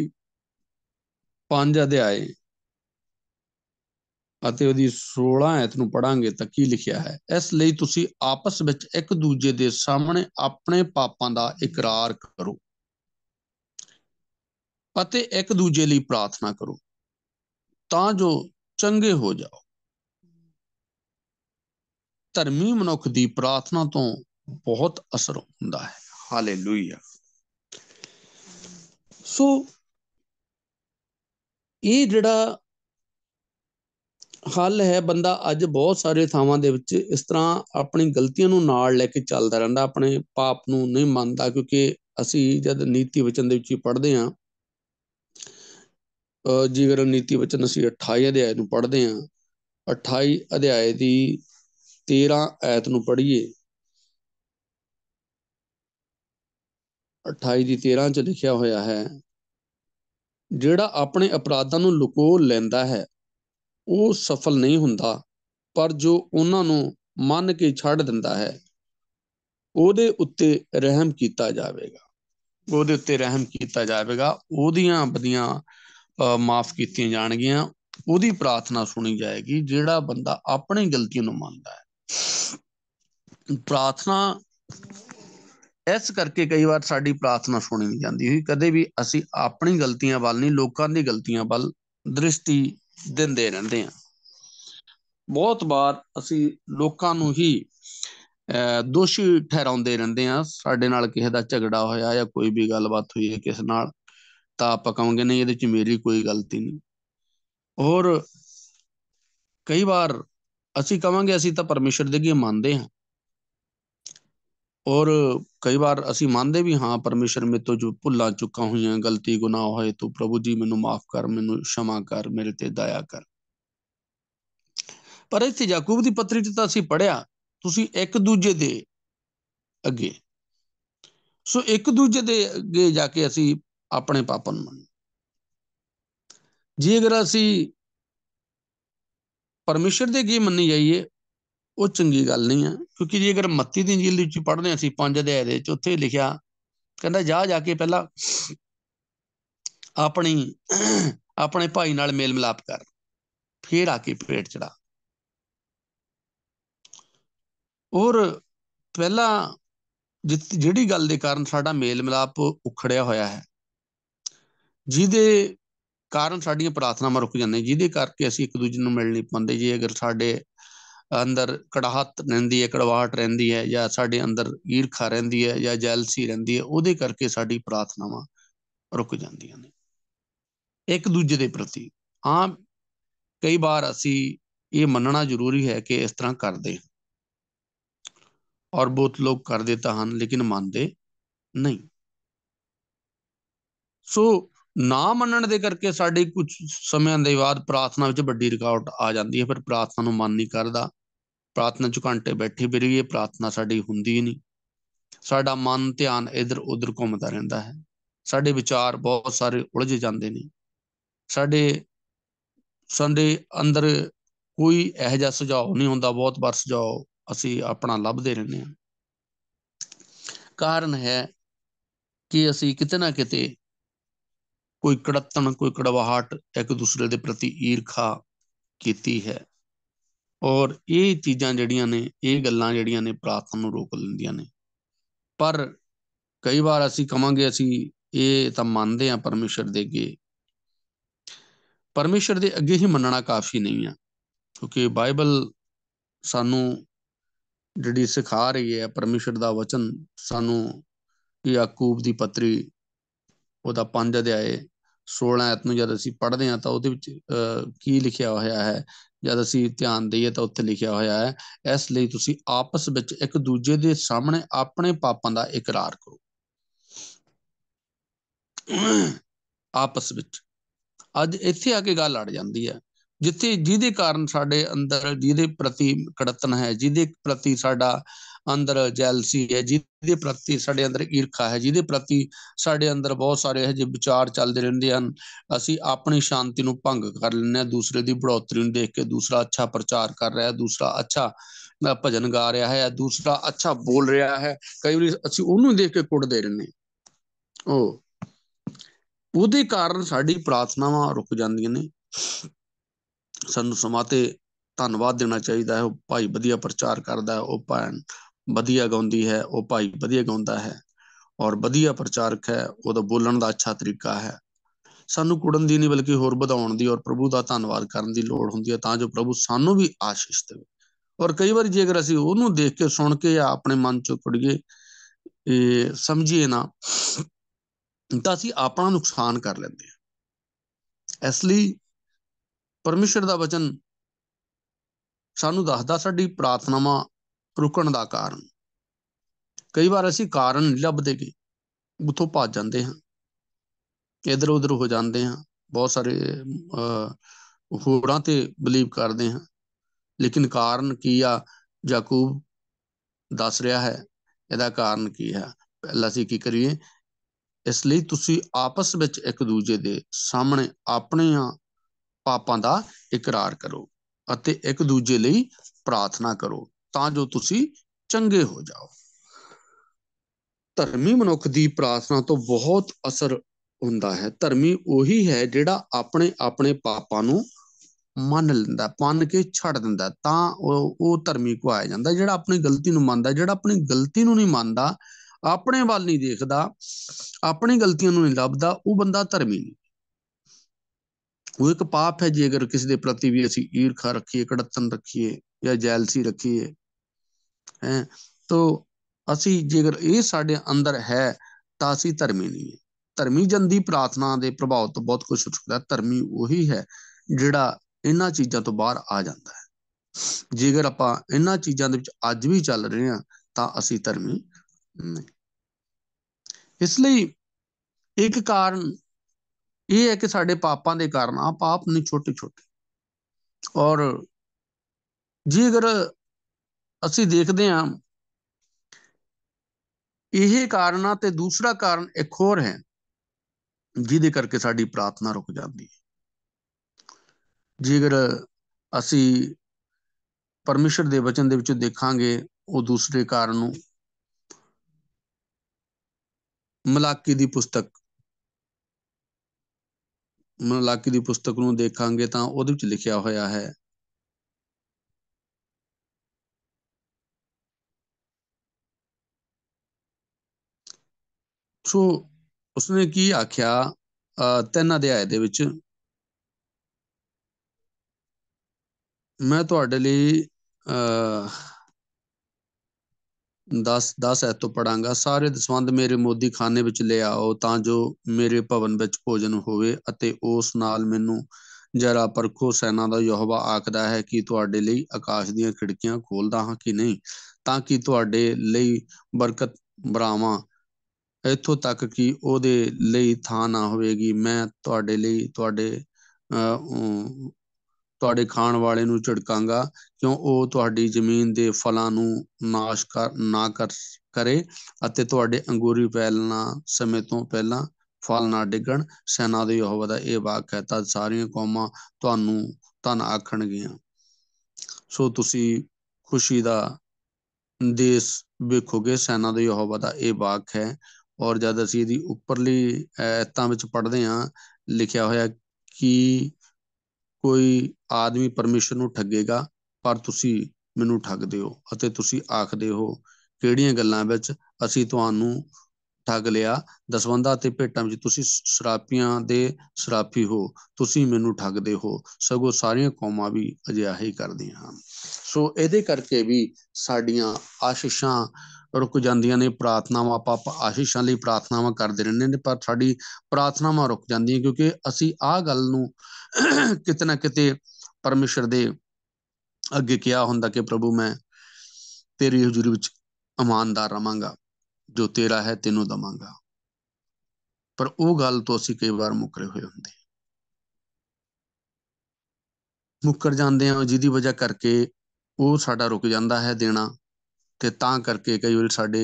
Speaker 2: 5 ਅਧਿਆਏ ਅਤੇ ਉਹਦੀ 16 ਐਤ ਨੂੰ ਪੜਾਂਗੇ ਤਾਂ ਕੀ ਲਿਖਿਆ ਹੈ ਇਸ ਲਈ ਤੁਸੀਂ ਆਪਸ ਵਿੱਚ ਇੱਕ ਦੂਜੇ ਦੇ ਸਾਹਮਣੇ ਆਪਣੇ ਪਾਪਾਂ ਦਾ ਇਕਰਾਰ ਕਰੋ ਅਤੇ ਇੱਕ ਦੂਜੇ ਲਈ ਪ੍ਰਾਰਥਨਾ ਕਰੋ ਤਾਂ ਜੋ ਚੰਗੇ ਹੋ ਜਾਓ ਧਰਮੀ ਮਨੁੱਖ ਦੀ ਪ੍ਰਾਰਥਨਾ ਤੋਂ ਬਹੁਤ ਅਸਰ ਹੁੰਦਾ ਹੈ ਹਾਲੇਲੂਇਆ
Speaker 1: ਸੋ ਇਹ ਜਿਹੜਾ
Speaker 2: ਹੱਲ ਹੈ ਬੰਦਾ ਅੱਜ ਬਹੁਤ ਸਾਰੇ ਥਾਵਾਂ ਦੇ ਵਿੱਚ ਇਸ ਤਰ੍ਹਾਂ ਆਪਣੀ ਗਲਤੀਆਂ ਨੂੰ ਨਾਲ ਲੈ ਕੇ ਚੱਲਦਾ ਰਹਿੰਦਾ ਆਪਣੇ ਪਾਪ ਨੂੰ ਨਹੀਂ ਮੰਨਦਾ ਕਿਉਂਕਿ ਅਸੀਂ ਜਦ ਨੀਤੀ ਵਚਨ ਦੇ ਵਿੱਚ ਹੀ ਪੜ੍ਹਦੇ ਹਾਂ ਜੀਵਨ ਨੀਤੀ ਵਚਨ ਅਸੀਂ 28 ਅਧਿਆਇ ਨੂੰ ਪੜ੍ਹਦੇ ਹਾਂ 28 ਅਧਿਆਇ ਦੀ 13 ਐਤ ਨੂੰ ਪੜ੍ਹੀਏ 28 ਦੀ 13 ਚ ਲਿਖਿਆ ਹੋਇਆ ਹੈ ਜਿਹੜਾ ਆਪਣੇ ਅਪਰਾਧਾਂ ਨੂੰ ਲੁਕੋ ਲੈਂਦਾ ਹੈ ਉਹ ਸਫਲ ਨਹੀਂ ਹੁੰਦਾ ਪਰ ਜੋ ਉਹਨਾਂ ਨੂੰ ਮੰਨ ਕੇ ਛੱਡ ਦਿੰਦਾ ਹੈ ਉਹਦੇ ਉੱਤੇ ਰਹਿਮ ਕੀਤਾ ਜਾਵੇਗਾ ਉਹਦੇ ਉੱਤੇ ਰਹਿਮ ਕੀਤਾ ਜਾਵੇਗਾ ਉਹਦੀਆਂ ਬਦੀਆਂ ਮਾਫ ਕੀਤੀਆਂ ਜਾਣਗੀਆਂ ਉਹਦੀ ਪ੍ਰਾਰਥਨਾ ਸੁਣੀ ਜਾਏਗੀ ਜਿਹੜਾ ਬੰਦਾ ਆਪਣੀ ਗਲਤੀ ਨੂੰ ਮੰਨਦਾ ਹੈ ਪ੍ਰਾਰਥਨਾ ਇਸ ਕਰਕੇ ਕਈ ਵਾਰ ਸਾਡੀ ਪ੍ਰਾਰਥਨਾ ਸੁਣੀ ਨਹੀਂ ਜਾਂਦੀ ਹੋਈ ਕਦੇ ਵੀ ਅਸੀਂ ਆਪਣੀ ਗਲਤੀਆਂ ਵੱਲ ਨਹੀਂ ਲੋਕਾਂ ਦੀ ਗਲਤੀਆਂ ਵੱਲ ਦ੍ਰਿਸ਼ਟੀ ਦਿੰਦੇ ਰਹਿੰਦੇ ਹਾਂ ਬਹੁਤ ਵਾਰ ਅਸੀਂ ਲੋਕਾਂ ਨੂੰ ਹੀ ਦੋਸ਼ੀ ਠਹਿਰਾਉਂਦੇ ਰਹਿੰਦੇ ਹਾਂ ਸਾਡੇ ਨਾਲ ਕਿਸੇ ਦਾ ਝਗੜਾ ਹੋਇਆ ਜਾਂ ਕੋਈ ਵੀ ਗੱਲਬਾਤ ਹੋਈ ਹੈ ਕਿਸ ਨਾਲ ਤਾਂ ਆਪਾਂ ਕਹਾਂਗੇ ਨਹੀਂ ਇਹਦੇ ਵਿੱਚ ਮੇਰੀ ਕੋਈ ਗਲਤੀ ਨਹੀਂ ਔਰ ਕਈ ਵਾਰ ਅਸੀਂ ਕਹਾਂਗੇ ਅਸੀਂ ਤਾਂ ਪਰਮੇਸ਼ਰ ਦੇ ਅੱਗੇ ਮੰਨਦੇ ਹਾਂ ਔਰ ਕਈ ਵਾਰ ਅਸੀਂ ਮੰਨਦੇ ਵੀ ਹਾਂ ਪਰਮੇਸ਼ਰ ਮੇ ਤੋਂ ਜੋ ਭੁੱਲਾਂ ਚੁੱਕਾ ਹੋਈਆਂ ਗਲਤੀ ਗੁਨਾਹ ਹੋਏ ਤੂੰ ਪ੍ਰਭੂ ਜੀ ਮੈਨੂੰ ਮਾਫ ਕਰ ਮੈਨੂੰ ਸ਼ਮਾ ਕਰ ਮੇਰੇ ਤੇ ਦਇਆ ਕਰ ਪਰ ਇੱਥੇ ਯਾਕੂਬ ਦੀ ਪੱਤਰੀ ਚ ਤਾਂ ਅਸੀਂ ਪੜਿਆ ਤੁਸੀਂ ਇੱਕ ਦੂਜੇ ਦੇ ਅੱਗੇ ਸੋ ਇੱਕ ਦੂਜੇ ਦੇ ਅੱਗੇ ਜਾ ਕੇ ਅਸੀਂ ਆਪਣੇ ਪਾਪਾਂ ਨੂੰ ਮੰਨ ਜੀ ਅਗਰ ਅਸੀਂ ਪਰਮੇਸ਼ਰ ਦੇ ਗੇ ਮੰਨੀ ਜਾਈਏ ਉਹ ਚੰਗੀ ਗੱਲ ਨਹੀਂ ਹੈ ਕਿਉਂਕਿ ਜੇ ਅਗਰ ਮੱਤੀ ਦੀ ਇੰਜੀਲ ਵਿੱਚ ਪੜ੍ਹਦੇ ਅਸੀਂ ਪੰਜ ਅਧਿਆਇ ਦੇ ਚੌਥੇ ਲਿਖਿਆ ਕਹਿੰਦਾ ਜਾ ਜਾ ਕੇ ਪਹਿਲਾਂ ਆਪਣੀ ਆਪਣੇ ਭਾਈ ਨਾਲ ਮੇਲ ਮਿਲਾਪ ਕਰ ਫੇਰ ਆ ਕੇ ਪੇਟ ਚੜਾ ਔਰ ਪਹਿਲਾਂ ਜਿਹੜੀ ਗੱਲ ਦੇ ਕਾਰਨ ਸਾਡਾ ਮੇਲ ਮਿਲਾਪ ਉਖੜਿਆ ਹੋਇਆ ਹੈ ਜਿਹਦੇ ਕਾਰਨ ਸਾਡੀਆਂ ਪ੍ਰਾਰਥਨਾਵਾਂ ਰੁਕ ਜਾਂਦੀਆਂ ਜਿਹਦੇ ਕਰਕੇ ਅਸੀਂ ਇੱਕ ਦੂਜੇ ਨੂੰ ਮਿਲ ਨਹੀਂ ਪਾਉਂਦੇ ਜੇ ਅਗਰ ਸਾਡੇ ਅੰਦਰ ਕੜਾਹਤ ਰਹਿੰਦੀ ਹੈ ਕੜਵਾਹਟ ਰਹਿੰਦੀ ਹੈ ਜਾਂ ਸਾਡੇ ਅੰਦਰ ਈਰਖਾ ਰਹਿੰਦੀ ਹੈ ਜਾਂ ਜੈਲਸੀ ਰਹਿੰਦੀ ਹੈ ਉਹਦੇ ਕਰਕੇ ਸਾਡੀ ਪ੍ਰਾਰਥਨਾਵਾਂ ਰੁਕ ਜਾਂਦੀਆਂ ਨੇ ਇੱਕ ਦੂਜੇ ਦੇ ਪ੍ਰਤੀ ਆਮ ਕਈ ਵਾਰ ਅਸੀਂ ਇਹ ਮੰਨਣਾ ਜ਼ਰੂਰੀ ਹੈ ਕਿ ਇਸ ਤਰ੍ਹਾਂ ਕਰਦੇ ਔਰ ਬਹੁਤ ਲੋਕ ਕਰਦੇ ਤਾਂ ਹਨ ਲੇਕਿਨ ਮੰਨਦੇ ਨਹੀਂ ਸੋ ਨਾ ਮੰਨਣ ਦੇ ਕਰਕੇ ਸਾਡੀ ਕੁਝ ਸਮਿਆਂ ਦੇ ਬਾਅਦ ਪ੍ਰਾਰਥਨਾ ਵਿੱਚ ਵੱਡੀ ਰੁਕਾਵਟ ਆ ਜਾਂਦੀ ਹੈ ਫਿਰ ਪ੍ਰਾਰਥਨਾ ਨੂੰ ਮਨ ਨਹੀਂ ਕਰਦਾ ਪ੍ਰਾਰਥਨਾ ਚ ਘੰਟੇ ਬੈਠੇ ਫਿਰ ਵੀ ਇਹ ਪ੍ਰਾਰਥਨਾ ਸਾਡੀ ਹੁੰਦੀ ਨਹੀਂ ਸਾਡਾ ਮਨ ਧਿਆਨ ਇਧਰ ਉਧਰ ਘੁੰਮਦਾ ਰਹਿੰਦਾ ਹੈ ਸਾਡੇ ਵਿਚਾਰ ਬਹੁਤ ਸਾਰੇ ਉਲਝ ਜਾਂਦੇ ਨੇ ਸਾਡੇ ਸੰਦੇ ਅੰਦਰ ਕੋਈ ਇਹੋ ਜਿਹਾ ਸੁਝਾਅ ਨਹੀਂ ਹੁੰਦਾ ਬਹੁਤ ਵਾਰ ਸੁਝਾਅ ਅਸੀਂ ਆਪਣਾ ਲੱਭਦੇ ਰਹਿੰਦੇ ਹਾਂ ਕਾਰਨ ਹੈ ਕਿ ਅਸੀਂ ਕਿਤੇ ਨਾ ਕਿਤੇ ਕੋਈ ਕੜਤਨ ਕੋਈ ਕੜਵਾਹਟ ਇੱਕ ਦੂਸਰੇ ਦੇ ਪ੍ਰਤੀ ਈਰਖਾ ਕੀਤੀ ਹੈ ਔਰ ਇਹ ਚੀਜ਼ਾਂ ਜਿਹੜੀਆਂ ਨੇ ਇਹ ਗੱਲਾਂ ਜਿਹੜੀਆਂ ਨੇ ਪ੍ਰਾਰਥਨਾ ਨੂੰ ਰੋਕ ਲੈਂਦੀਆਂ ਨੇ ਪਰ ਕਈ ਵਾਰ ਅਸੀਂ ਕਵਾਂਗੇ ਅਸੀਂ ਇਹ ਤਾਂ ਮੰਨਦੇ ਆ ਪਰਮੇਸ਼ਰ ਦੇ ਅੱਗੇ ਪਰਮੇਸ਼ਰ ਦੇ ਅੱਗੇ ਹੀ ਮੰਨਣਾ ਕਾਫੀ ਨਹੀਂ ਆ ਕਿਉਂਕਿ ਬਾਈਬਲ ਸਾਨੂੰ ਜਿਹੜੀ ਸਿਖਾ ਰਹੀ ਹੈ ਪਰਮੇਸ਼ਰ ਦਾ ਵਚਨ ਸਾਨੂੰ ਯਾਕੂਬ ਦੀ ਪੱਤਰੀ ਉਹਦਾ 5 ਅਧਿਆਏ 16 ਐਤ ਨੂੰ ਜਦ ਅਸੀਂ ਪੜ੍ਹਦੇ ਹਾਂ ਤਾਂ ਉਹਦੇ ਵਿੱਚ ਕੀ ਲਿਖਿਆ ਹੋਇਆ ਹੈ ਜਦ ਅਸੀਂ ਧਿਆਨ ਦਈਏ ਤਾਂ ਉੱਥੇ ਲਿਖਿਆ ਹੋਇਆ ਹੈ ਇਸ ਲਈ ਤੁਸੀਂ ਆਪਸ ਵਿੱਚ ਇੱਕ ਦੂਜੇ ਦੇ ਸਾਹਮਣੇ ਆਪਣੇ ਪਾਪਾਂ ਦਾ ਇਕਰਾਰ ਕਰੋ ਆਪਸ ਵਿੱਚ ਅੱਜ ਇੱਥੇ ਆ ਕੇ ਗੱਲ ਅੜ ਜਾਂਦੀ ਹੈ ਜਿੱਥੇ ਜਿਹਦੇ ਕਾਰਨ ਸਾਡੇ ਅੰਦਰ ਜਿਹਦੇ ਪ੍ਰਤੀ ਕੜਤਨ ਹੈ ਜਿਹਦੇ ਪ੍ਰਤੀ ਸਾਡਾ ਅੰਦਰ ਜੈਲਸੀ ਹੈ ਜਿਹਦੇ ਪ੍ਰਤੀ ਸਾਡੇ ਅੰਦਰ ਈਰਖਾ ਹੈ ਜਿਹਦੇ ਪ੍ਰਤੀ ਸਾਡੇ ਅੰਦਰ ਬਹੁਤ ਸਾਰੇ ਇਹੋ ਜਿਹੇ ਵਿਚਾਰ ਚੱਲਦੇ ਰਹਿੰਦੇ ਹਨ ਅਸੀਂ ਆਪਣੀ ਸ਼ਾਂਤੀ ਨੂੰ ਭੰਗ ਕਰ ਲੈਂਦੇ ਹਾਂ ਦੂਸਰੇ ਦੀ ਬੜੋਤਰੀ ਨੂੰ ਦੇਖ ਕੇ ਦੂਸਰਾ ਅੱਛਾ ਪ੍ਰਚਾਰ ਕਰ ਰਿਹਾ ਹੈ ਦੂਸਰਾ ਅੱਛਾ ਭਜਨ ਗਾ ਰਿਹਾ ਹੈ ਦੂਸਰਾ ਅੱਛਾ ਬੋਲ ਰਿਹਾ ਹੈ ਕਈ ਵਾਰੀ ਅਸੀਂ ਉਹਨੂੰ ਦੇਖ ਕੇ ਕੁੱਟਦੇ ਰਹਿੰਦੇ ਉਹ ਉਹਦੇ ਕਾਰਨ ਸਾਡੀ ਪ੍ਰਾਰਥਨਾਵਾਂ ਰੁਕ ਜਾਂਦੀਆਂ ਨੇ ਸਾਨੂੰ ਸਮਾਤੇ ਧੰਨਵਾਦ ਦੇਣਾ ਚਾਹੀਦਾ ਹੈ ਉਹ ਭਾਈ ਵਧੀਆ ਪ੍ਰਚਾਰ ਕਰਦਾ ਹੈ ਉਹ ਭੈਣ ਵਧੀਆ ਗਾਉਂਦੀ ਹੈ ਉਹ ਭਾਈ ਵਧੀਆ ਗਾਉਂਦਾ ਹੈ ਔਰ ਵਧੀਆ ਪ੍ਰਚਾਰਕ ਹੈ ਉਹਦਾ ਬੋਲਣ ਦਾ ਅੱਛਾ ਤਰੀਕਾ ਹੈ ਸਾਨੂੰ ਕੁੜਨ ਦੀ ਨਹੀਂ ਬਲਕਿ ਹੋਰ ਵਧਾਉਣ ਦੀ ਔਰ ਪ੍ਰਭੂ ਦਾ ਧੰਨਵਾਦ ਕਰਨ ਦੀ ਲੋੜ ਹੁੰਦੀ ਹੈ ਤਾਂ ਜੋ ਪ੍ਰਭੂ ਸਾਨੂੰ ਵੀ ਆਸ਼ੀਸ਼ ਦੇਵੇ ਔਰ ਕਈ ਵਾਰ ਜੇਕਰ ਅਸੀਂ ਉਹਨੂੰ ਦੇਖ ਕੇ ਸੁਣ ਕੇ ਜਾਂ ਆਪਣੇ ਮਨ ਚੋਂ ਕੁੜੀਏ ਇਹ ਸਮਝੀਏ ਨਾ ਤਾਂ ਅਸੀਂ ਆਪਣਾ ਨੁਕਸਾਨ ਕਰ ਲੈਂਦੇ ਹਾਂ ਇਸ ਲਈ ਪਰਮੇਸ਼ਰ ਦਾ ਵਚਨ ਸਾਨੂੰ ਦੱਸਦਾ ਸਾਡੀ ਪ੍ਰਾਰਥਨਾਵਾਂ ਰੁਕਣ ਦਾ ਕਾਰਨ ਕਈ ਵਾਰ ਅਸੀਂ ਕਾਰਨ ਲੱਭਦੇ ਕਿ ਉਥੋਂ ਭੱਜ ਜਾਂਦੇ ਹਾਂ ਇਧਰ ਉਧਰ ਹੋ ਜਾਂਦੇ ਹਾਂ ਬਹੁਤ ਸਾਰੇ ਹੋਰਾਂ ਤੇ ਬਲੀਵ ਕਰਦੇ ਹਾਂ ਲੇਕਿਨ ਕਾਰਨ ਕੀ ਆ ਯਾਕੂਬ ਦੱਸ ਰਿਹਾ ਹੈ ਇਹਦਾ ਕਾਰਨ ਕੀ ਹੈ ਪਹਿਲਾਂ ਅਸੀਂ ਕੀ ਕਰੀਏ ਇਸ ਲਈ ਤੁਸੀਂ ਆਪਸ ਵਿੱਚ ਇੱਕ ਦੂਜੇ ਦੇ ਸਾਹਮਣੇ ਆਪਣੇ ਪਾਪਾਂ ਦਾ ਇਕਰਾਰ ਕਰੋ ਅਤੇ ਇੱਕ ਦੂਜੇ ਲਈ ਪ੍ਰਾਰਥਨਾ ਕਰੋ ਤਾਂ ਜੋ ਤੁਸੀਂ ਚੰਗੇ ਹੋ ਜਾਓ ਧਰਮੀ ਮਨੁੱਖ ਦੀ ਪ੍ਰਾਰਥਨਾ ਤੋਂ ਬਹੁਤ ਅਸਰ ਹੁੰਦਾ ਹੈ ਧਰਮੀ ਉਹੀ ਹੈ ਜਿਹੜਾ ਆਪਣੇ ਆਪਣੇ ਪਾਪਾਂ ਨੂੰ ਮੰਨ ਲੈਂਦਾ ਪੰਨ ਕੇ ਛੱਡ ਦਿੰਦਾ ਤਾਂ ਉਹ ਉਹ ਧਰਮੀ ਕੋ ਆ ਜਾਂਦਾ ਜਿਹੜਾ ਆਪਣੀ ਗਲਤੀ ਨੂੰ ਮੰਨਦਾ ਜਿਹੜਾ ਆਪਣੀ ਗਲਤੀ ਨੂੰ ਨਹੀਂ ਮੰਨਦਾ ਆਪਣੇ ਵੱਲ ਨਹੀਂ ਦੇਖਦਾ ਆਪਣੀ ਗਲਤੀਆਂ ਨੂੰ ਨਹੀਂ ਲੱਭਦਾ ਉਹ ਬੰਦਾ ਧਰਮੀ ਨਹੀਂ ਉਹ ਇੱਕ ਪਾਪ ਹੈ ਜੇ ਅਗਰ ਕਿਸੇ ਦੇ ਪ੍ਰਤੀ ਵੀ ਅਸੀਂ ਈਰਖਾ ਰੱਖੀਏ ਕੜਤਨ ਰੱਖੀਏ ਜਾਂ ਜੈਲਸੀ ਰੱਖੀਏ ਹੈ ਤੋ ਅਸੀਂ ਜੇਕਰ ਇਹ ਸਾਡੇ ਅੰਦਰ ਹੈ ਤਾਂ ਅਸੀਂ ਧਰਮੀ ਨਹੀਂ ਹੈ ਧਰਮੀ ਜਨ ਦੀ ਪ੍ਰਾਰਥਨਾ ਦੇ ਪ੍ਰਭਾਵ ਤੋਂ ਬਹੁਤ ਕੁਝ ਹੋ ਸਕਦਾ ਧਰਮੀ ਉਹੀ ਹੈ ਜਿਹੜਾ ਇਹਨਾਂ ਚੀਜ਼ਾਂ ਤੋਂ ਬਾਹਰ ਆ ਜਾਂਦਾ ਹੈ ਜੇਕਰ ਆਪਾਂ ਇਹਨਾਂ ਚੀਜ਼ਾਂ ਦੇ ਵਿੱਚ ਅੱਜ ਵੀ ਚੱਲ ਰਹੇ ਹਾਂ ਤਾਂ ਅਸੀਂ ਧਰਮੀ ਨਹੀਂ ਇਸ ਲਈ ਇੱਕ ਕਾਰਨ ਇਹ ਹੈ ਕਿ ਸਾਡੇ ਪਾਪਾਂ ਦੇ ਕਾਰਨ ਆ ਪਾਪ ਨਹੀਂ ਛੋਟੇ ਛੋਟੇ ਔਰ ਜੇਕਰ ਅਸੀਂ ਦੇਖਦੇ ਹਾਂ ਇਹ ਕਾਰਨਾਂ ਤੇ ਦੂਸਰਾ ਕਾਰਨ ਇੱਕ ਹੋਰ ਹੈ ਜਿਹਦੇ ਕਰਕੇ ਸਾਡੀ ਪ੍ਰਾਰਥਨਾ ਰੁਕ ਜਾਂਦੀ ਹੈ ਜੇਕਰ ਅਸੀਂ ਪਰਮੇਸ਼ਰ ਦੇ ਵਚਨ ਦੇ ਵਿੱਚੋਂ ਦੇਖਾਂਗੇ ਉਹ ਦੂਸਰੇ ਕਾਰਨ ਨੂੰ ਮਲਾਕੀ ਦੀ ਪੁਸਤਕ ਮਲਾਕੀ ਦੀ ਪੁਸਤਕ ਨੂੰ ਦੇਖਾਂਗੇ ਤਾਂ ਉਹਦੇ ਵਿੱਚ ਲਿਖਿਆ ਹੋਇਆ ਹੈ ਸੋ ਉਸਨੇ ਕੀ ਆਖਿਆ ਤਿੰਨ ਅਧਿਆਏ ਦੇ ਵਿੱਚ ਮੈਂ ਤੁਹਾਡੇ ਲਈ 10 10 ਐਤ ਤੋਂ ਪੜਾਂਗਾ ਸਾਰੇ ਦਸਵੰਦ ਮੇਰੇ ਮੋਦੀ ਖਾਨੇ ਵਿੱਚ ਲੈ ਆਓ ਤਾਂ ਜੋ ਮੇਰੇ ਭਵਨ ਵਿੱਚ ਭੋਜਨ ਹੋਵੇ ਅਤੇ ਉਸ ਨਾਲ ਮੈਨੂੰ ਜਰਾ ਪਰਖੋ ਸੈਨਾ ਦਾ ਯਹਵਾ ਆਖਦਾ ਹੈ ਕਿ ਤੁਹਾਡੇ ਲਈ ਆਕਾਸ਼ ਦੀਆਂ ਖਿੜਕੀਆਂ ਖੋਲਦਾ ਹਾਂ ਕਿ ਨਹੀਂ ਤਾਂ ਕਿ ਤੁਹਾਡੇ ਲਈ ਬਰਕਤ ਬਰਾਵਾਂ ਇੱਥੋਂ ਤੱਕ ਕਿ ਉਹਦੇ ਲਈ ਥਾਂ ਨਾ ਹੋਵੇਗੀ ਮੈਂ ਤੁਹਾਡੇ ਲਈ ਤੁਹਾਡੇ ਤੁਹਾਡੇ ਖਾਣ ਵਾਲੇ ਨੂੰ ਝਿੜਕਾਂਗਾ ਕਿਉਂ ਉਹ ਤੁਹਾਡੀ ਜ਼ਮੀਨ ਦੇ ਫਲਾਂ ਨੂੰ ਨਾਸ਼ ਕਰ ਨਾ ਕਰ ਕਰੇ ਅਤੇ ਤੁਹਾਡੇ ਅੰਗੂਰੀ ਪਹਿਲਣਾ ਸਮੇਂ ਤੋਂ ਪਹਿਲਾਂ ਫਲ ਨਾ ਡਿੱਗਣ ਸੈਨਾ ਦੇ ਯਹੋਵਾ ਦਾ ਇਹ ਵਾਕ ਹੈ ਤਾਂ ਸਾਰੀਆਂ ਕੌਮਾਂ ਤੁਹਾਨੂੰ ਤਨ ਆਖਣਗੀਆਂ ਸੋ ਤੁਸੀਂ ਖੁਸ਼ੀ ਦਾ ਦੇਸ਼ ਵੇਖੋਗੇ ਸੈਨਾ ਦੇ ਯਹੋਵਾ ਦਾ ਇਹ ਵਾਕ ਹੈ ਔਰ ਜਦ ਅਸੀਂ ਇਹਦੀ ਉੱਪਰਲੀ ਐਤਾਂ ਵਿੱਚ ਪੜ੍ਹਦੇ ਹਾਂ ਲਿਖਿਆ ਹੋਇਆ ਕਿ ਕੋਈ ਆਦਮੀ ਪਰਮੇਸ਼ਰ ਨੂੰ ਠੱਗੇਗਾ ਪਰ ਤੁਸੀਂ ਮੈਨੂੰ ਠੱਗਦੇ ਹੋ ਅਤੇ ਤੁਸੀਂ ਆਖਦੇ ਹੋ ਕਿਹੜੀਆਂ ਗੱਲਾਂ ਵਿੱਚ ਅਸੀਂ ਤੁਹਾਨੂੰ ਠੱਗ ਲਿਆ ਦਸਵੰਦਾ ਤੇ ਭੇਟਾਂ ਵਿੱਚ ਤੁਸੀਂ ਸ਼ਰਾਪੀਆਂ ਦੇ ਸ਼ਰਾਪੀ ਹੋ ਤੁਸੀਂ ਮੈਨੂੰ ਠੱਗਦੇ ਹੋ ਸਗੋਂ ਸਾਰੀਆਂ ਕੌਮਾਂ ਵੀ ਅਜਿਹਾ ਹੀ ਕਰਦੀਆਂ ਹਨ ਸੋ ਇਹਦੇ ਕਰਕੇ ਵੀ ਸਾਡੀਆਂ ਆਸ਼ਿਸ਼ਾਂ ਰੁਕ ਜਾਂਦੀਆਂ ਨੇ ਪ੍ਰਾਰਥਨਾਵਾਂ ਆਪਾਂ ਆਸ਼ੀਸ਼ਾਂ ਲਈ ਪ੍ਰਾਰਥਨਾਵਾਂ ਕਰਦੇ ਰਹਿੰਦੇ ਨੇ ਪਰ ਸਾਡੀ ਪ੍ਰਾਰਥਨਾਵਾਂ ਰੁਕ ਜਾਂਦੀਆਂ ਕਿਉਂਕਿ ਅਸੀਂ ਆਹ ਗੱਲ ਨੂੰ (clears throat) ਕਿਤੇ ਨਾ ਕਿਤੇ ਪਰਮੇਸ਼ਰ ਦੇ ਅੱਗੇ ਕਿਹਾ ਹੁੰਦਾ ਕਿ ਪ੍ਰਭੂ ਮੈਂ ਤੇਰੀ ਹਜ਼ੂਰੀ ਵਿੱਚ ਇਮਾਨਦਾਰ ਰਵਾਂਗਾ ਜੋ ਤੇਰਾ ਹੈ ਤੈਨੂੰ ਦਵਾਂਗਾ ਪਰ ਉਹ ਗੱਲ ਤੋਂ ਅਸੀਂ ਕਈ ਵਾਰ ਮੁਕਰੇ ਹੋਏ ਹੁੰਦੇ ਮੁਕਰ ਜਾਂਦੇ ਆ ਜਿਹਦੀ ਵਜ੍ਹਾ ਕਰਕੇ ਉਹ ਸਾਡਾ ਰੁਕ ਜਾਂਦਾ ਹੈ ਦੇਣਾ ਤੇ ਤਾਂ ਕਰਕੇ ਕਈ ਵਾਰ ਸਾਡੇ